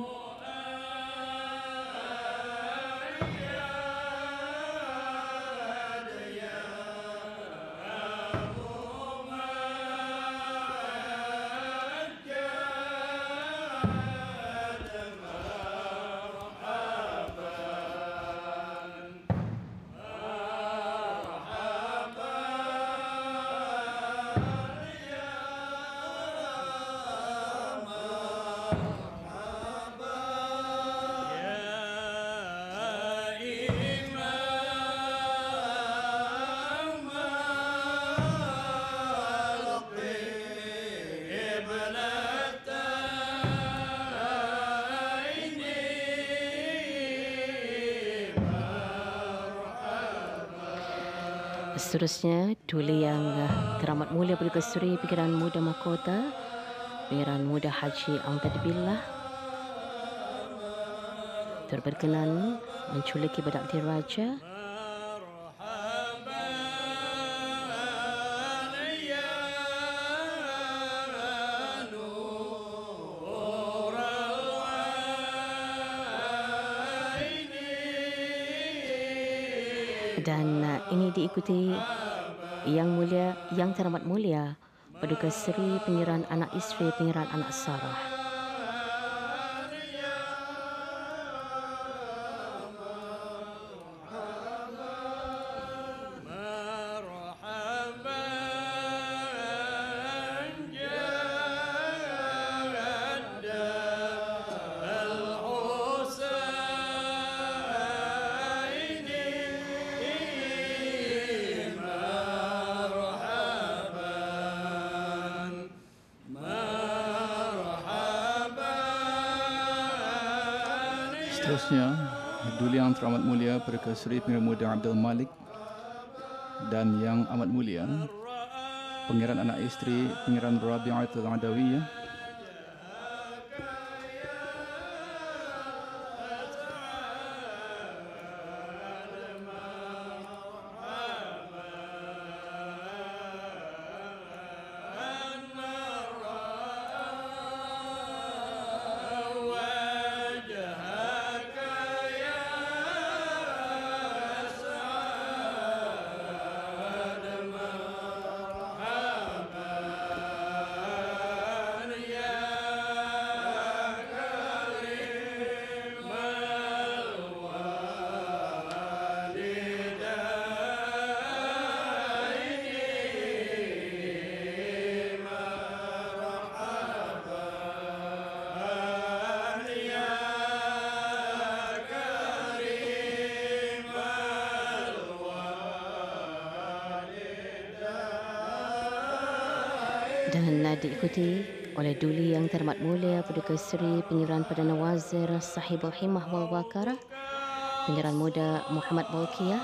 seterusnya Duli yang ah, teramat mulia Pada kesuri pikiran muda mahkota Pikiran muda Haji Angtadbillah Terberkenan menculik badak diraja dan ini diikuti Yang Mulia Yang Teramat Mulia Paduka Seri Pengiran Anak Isteri Pengiran Anak Sarah. Kesri muda Abdul Malik dan yang amat mulia Pengiran anak istri Pangeran Rabi'atul Adawiyah diikuti oleh Duli Yang Termat Mulia Perdeka Seri Pengiran Perdana Wazir Sahibul Himah Wal Wakara, Pengiran Muda Muhammad Balkiah,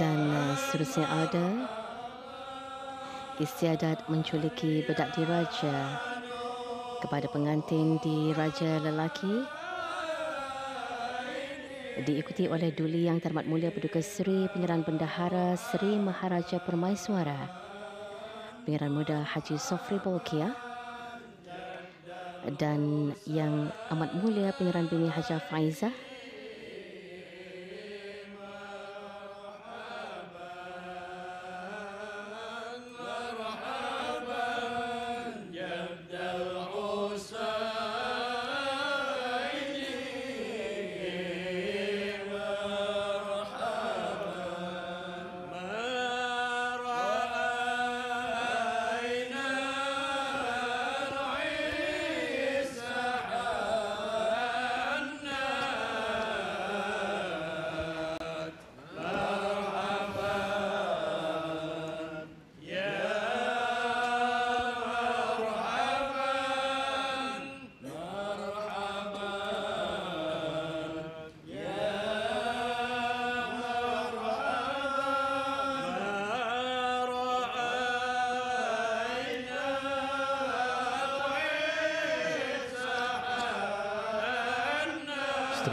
dan eh, seterusnya ada istiadat menculiki bedak diraja kepada pengantin di raja lelaki diikuti oleh duli yang termat mulia Paduka Seri Pangeran Bendahara Seri Maharaja Permaisuara Pangeran Muda Haji Sofri Bolkia dan yang amat mulia Pangeran Bini Haji Faizah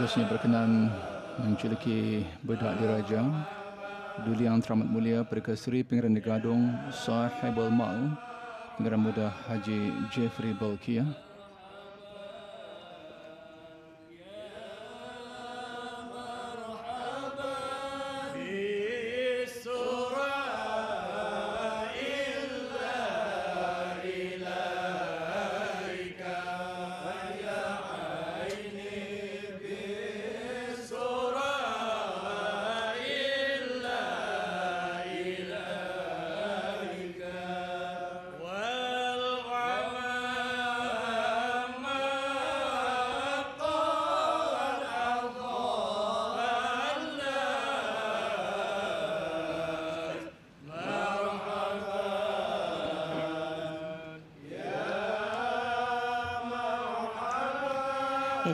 seterusnya berkenan menculiki bedak diraja Duli Yang Teramat Mulia Perkasri Pengeran Negadong Sahibul Mal Pengeran Muda Haji Jeffrey Balkia.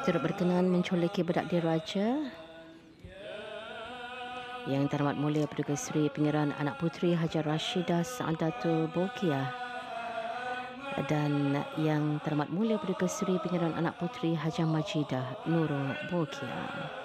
turut berkenan mencoleki bedak diraja yang teramat mulia Perdana Seri Pengiran Anak Puteri Haji Rashidah Saadatul Bokia dan yang teramat mulia Perdana Seri Pengiran Anak Puteri Haji Majidah Nurul Bokia.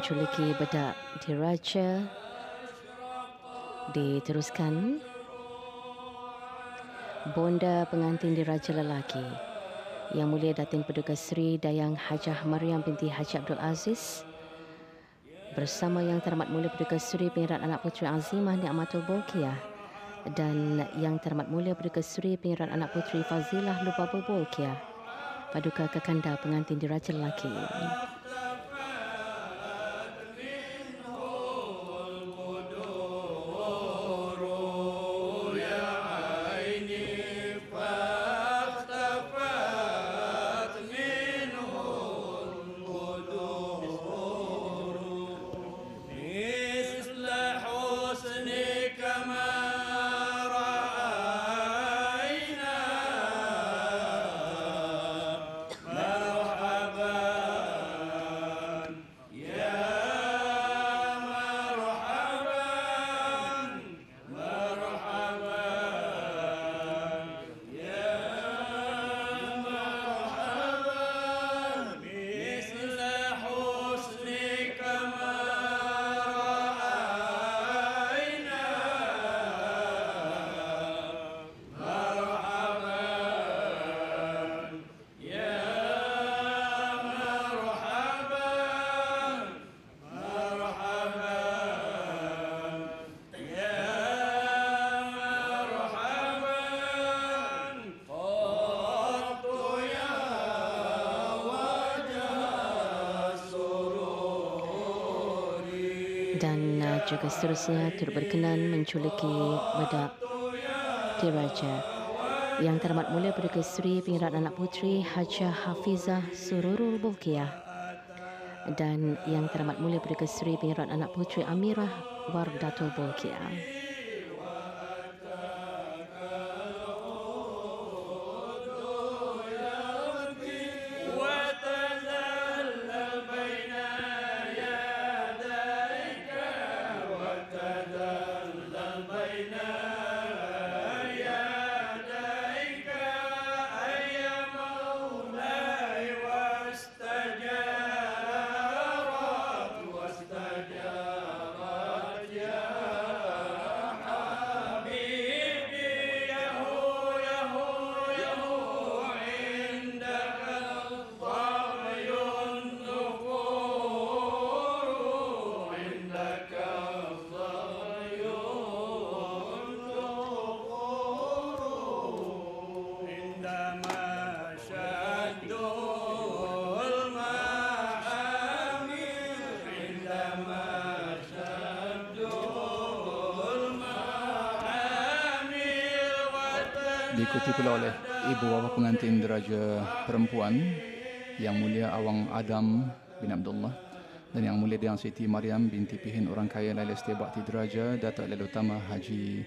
menculiki bedak diraja diteruskan bonda pengantin diraja lelaki yang mulia Datin Perdana Sri Dayang Hajah Maryam binti Haji Abdul Aziz bersama yang teramat mulia Perdana Sri Pengerat Anak Puteri Azimah Ni'matul Bolkiah dan yang teramat mulia Perdana Sri Pengerat Anak Puteri Fazilah Lubabul Bolkiah paduka kekanda pengantin diraja lelaki. maka seterusnya turut berkenan menculiki bedak diraja. Yang terhormat mulia Perdana Seri Pengirat Anak Puteri Haja Hafizah Sururul Bulkiah dan yang terhormat mulia Perdana Seri Pengirat Anak Puteri Amirah Wardatul Bulkiah. perempuan yang mulia Awang Adam bin Abdullah dan yang mulia Dian Siti Mariam binti Pihin orang kaya Laila Setiabak deraja Datuk Laila Utama Haji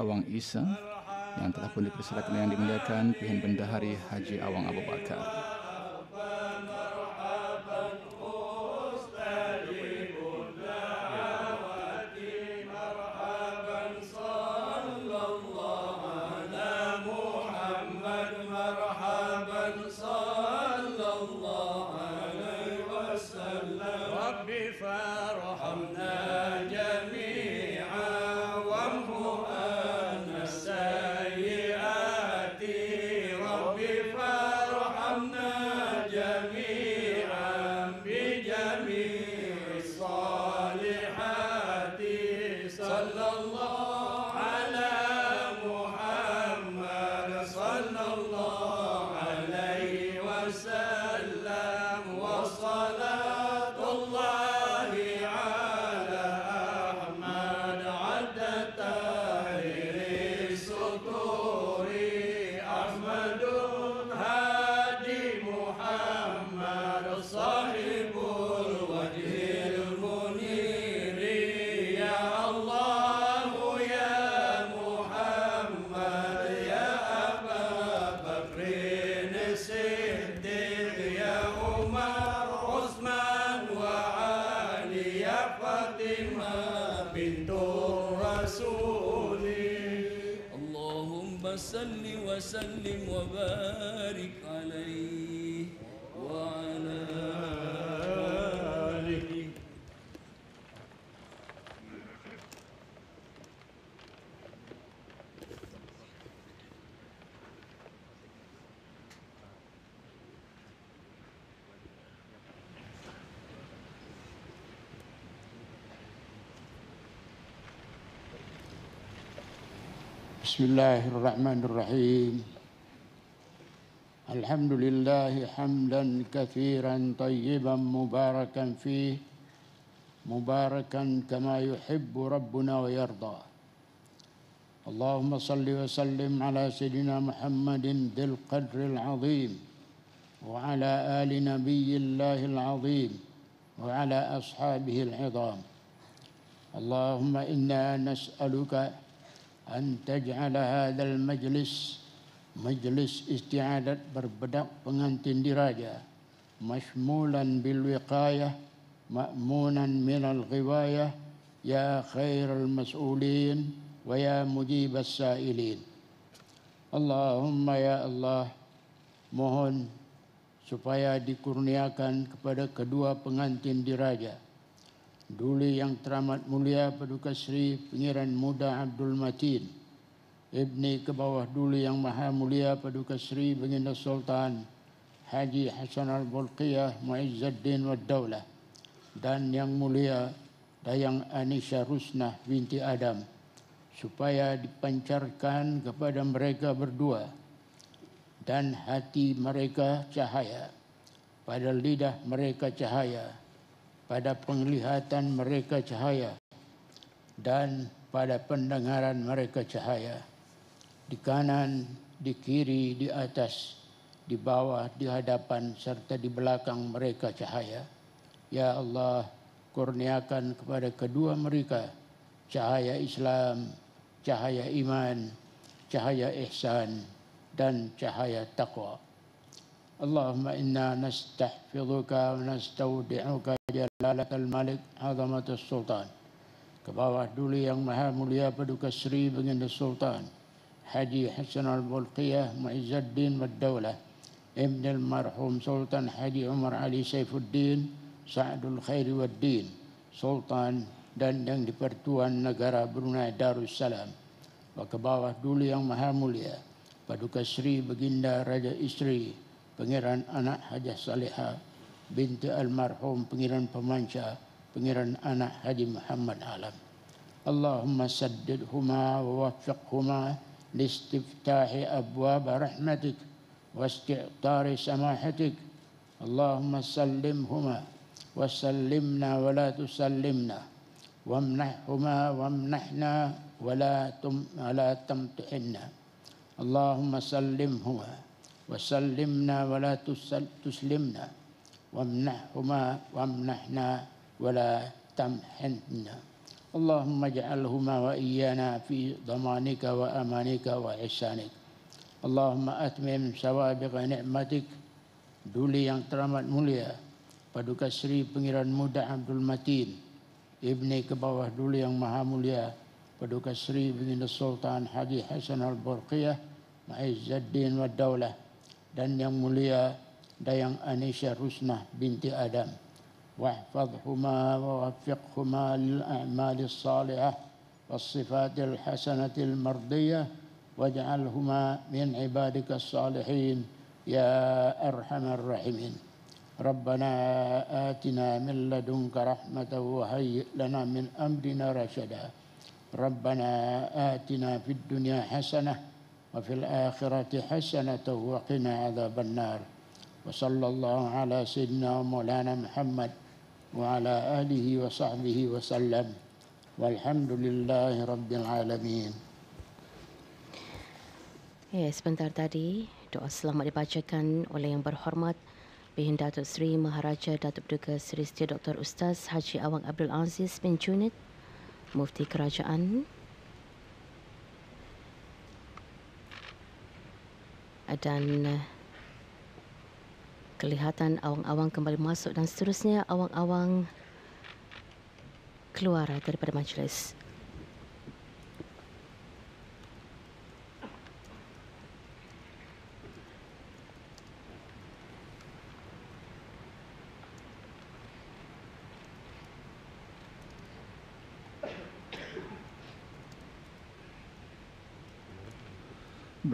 Awang Isa yang telah pun dipersilakan yang dimuliakan Pihin Bendahari Haji Awang Abu Bakar. بسم الله الرحمن الرحيم الحمد لله حمدا كثيرا طيبا مباركا فيه مباركا كما يحب ربنا ويرضى اللهم صل وسلم على سيدنا محمد ذي القدر العظيم وعلى ال نبي الله العظيم وعلى اصحابه العظام اللهم انا نسالك أن تجعل هذا المجلس مجلس استعادة بربدق pengantin دراجة مشمولا بالوقاية مأمونا من الغواية يا خير المسؤولين ويا مجيب السائلين اللهم يا الله مهن supaya dikurniakan kepada kedua pengantin diraja. Duli Yang Teramat Mulia Paduka Seri Pengiran Muda Abdul Matin Ibni Kebawah Duli Yang Maha Mulia Paduka Seri Baginda Sultan Haji Hassan Al-Bulqiyah Muizzaddin Wad Daulah dan Yang Mulia Dayang Anisha Rusnah binti Adam supaya dipancarkan kepada mereka berdua dan hati mereka cahaya pada lidah mereka cahaya pada penglihatan mereka cahaya dan pada pendengaran mereka cahaya di kanan di kiri di atas di bawah di hadapan serta di belakang mereka cahaya ya Allah kurniakan kepada kedua mereka cahaya Islam cahaya iman cahaya ihsan dan cahaya takwa اللهم إنا نستحفظك ونستودعك جلالة الملك عظمة السلطان كبابه دولي yang maha mulia paduka seri baginda sultan Haji Hasan Al-Bulqiyah Muizzuddin Maddaulah ابن المرحوم سلطان حجي عمر علي سيف الدين سعد الخير والدين سلطان dan yang di pertuan negara Brunei Darussalam wa ke bawah dulu yang maha mulia paduka seri baginda raja isteri Pengiran Anak Haji Saleha binti almarhum Pengiran Pemanca Pengiran Anak Haji Muhammad Alam Allahumma saddid huma wa waffiq huma li rahmatik wa isti'tari samahatik Allahumma sallim huma wa sallimna wa la tusallimna wa amnahuma wa amnahna wa la tum ala tamtuhinna Allahumma salimhuma. وسلمنا ولا تسلمنا وامنحهما وامنحنا ولا تمحنا اللهم اجعلهما وإيانا في ضمانك وأمانك وإحسانك اللهم أتمم سوابق نعمتك دولي yang teramat mulia paduka Sri Pengiran Muda Abdul Matin ibni ke bawah dulu yang maha mulia paduka Sri Binginda Sultan Haji Hasan Al-Burqiyah Ma'izzaddin wa Daulah dan yang mulia dayang Anisha Rusnah binti Adam واحفظهما ووفقهما للأعمال الصالحة والصفات الحسنة المرضية واجعلهما من عبادك الصالحين يا أرحم الراحمين ربنا آتنا من لدنك رحمة وهيئ لنا من أمرنا رشدا ربنا آتنا في الدنيا حسنة وفي الآخرة حسنة وقنا عذاب النار وصلى الله على سيدنا مولانا محمد وعلى آله وصحبه وسلم والحمد لله رب العالمين Ya, sebentar tadi doa selamat dibacakan oleh yang berhormat Bihin Datuk Seri Maharaja Datuk Duga Seri Setia Dr. Ustaz Haji Awang Abdul Aziz bin Junid Mufti Kerajaan dan eh, kelihatan awang-awang kembali masuk dan seterusnya awang-awang keluar daripada majlis.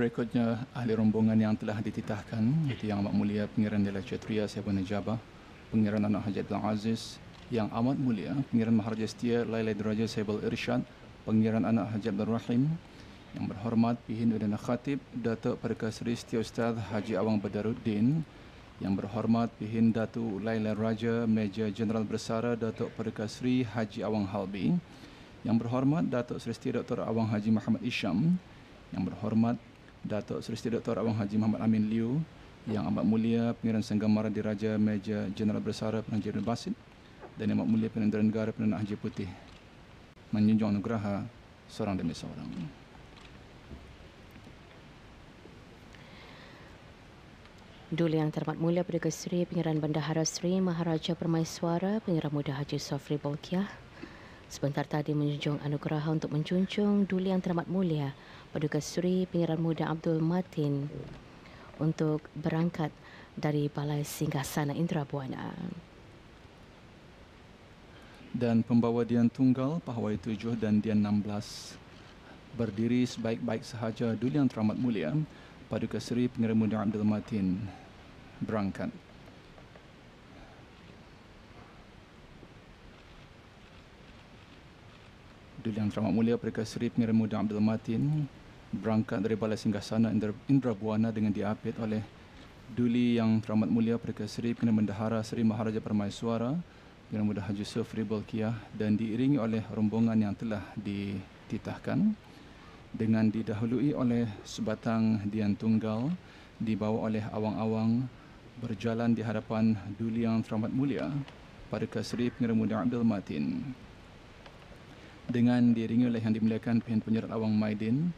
berikutnya ahli rombongan yang telah dititahkan iaitu yang amat mulia Pengiran Dela Chatria Sebuah Najaba Pengiran Anak Haji Abdul Aziz yang amat mulia Pengiran Maharaja Setia Laila Diraja Sebel Irsyad Pengiran Anak Haji Abdul Rahim yang berhormat Pihin Udana Khatib Datuk Perka Seri Setia Ustaz Haji Awang Badaruddin yang berhormat Pihin Datu Laila Raja Meja Jeneral Bersara Datuk Perka Seri Haji Awang Halbi yang berhormat Datuk Seri Setia Dr. Awang Haji Muhammad Isham yang berhormat Datuk Seri Dr. Abang Haji Muhammad Amin Liu Yang Amat Mulia Pengiran Senggamara Diraja Meja Jeneral Bersara Penang Jeneral Basit Dan Yang Amat Mulia Penentera Negara Penang Haji Putih Menjunjung anugerah seorang demi seorang Duli yang terhormat mulia Perdana Seri Pengiran Bandahara Seri Maharaja Permaisuara Pengiran Muda Haji Sofri Bolkiah Sebentar tadi menjunjung anugerah untuk menjunjung Duli yang teramat mulia Paduka Seri Pengiran Muda Abdul Matin untuk berangkat dari Balai Singgasana Indrabuana. Dan pembawa Dian Tunggal, Pahawai Tujuh dan Dian 16 berdiri sebaik-baik sahaja Duli Yang Teramat Mulia, Paduka Seri Pengiran Muda Abdul Matin berangkat. Duli Yang Teramat Mulia, Paduka Seri Pengiran Muda Abdul Matin berangkat dari Balai Singgasana Indrabuana dengan diapit oleh Duli Yang Teramat Mulia Perikat Seri Pekan Mendahara Seri Maharaja Permaisuara Yang Muda Haji Sufri Bolkiah dan diiringi oleh rombongan yang telah dititahkan dengan didahului oleh sebatang dian tunggal dibawa oleh awang-awang berjalan di hadapan Duli Yang Teramat Mulia pada Kasri Pengeri Muda Abdul Matin dengan diiringi oleh yang dimuliakan pihak penyerat awang Maidin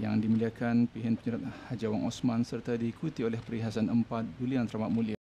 yang dimuliakan pihak penjerat Haji Wang Osman serta diikuti oleh perhiasan empat julian teramat mulia.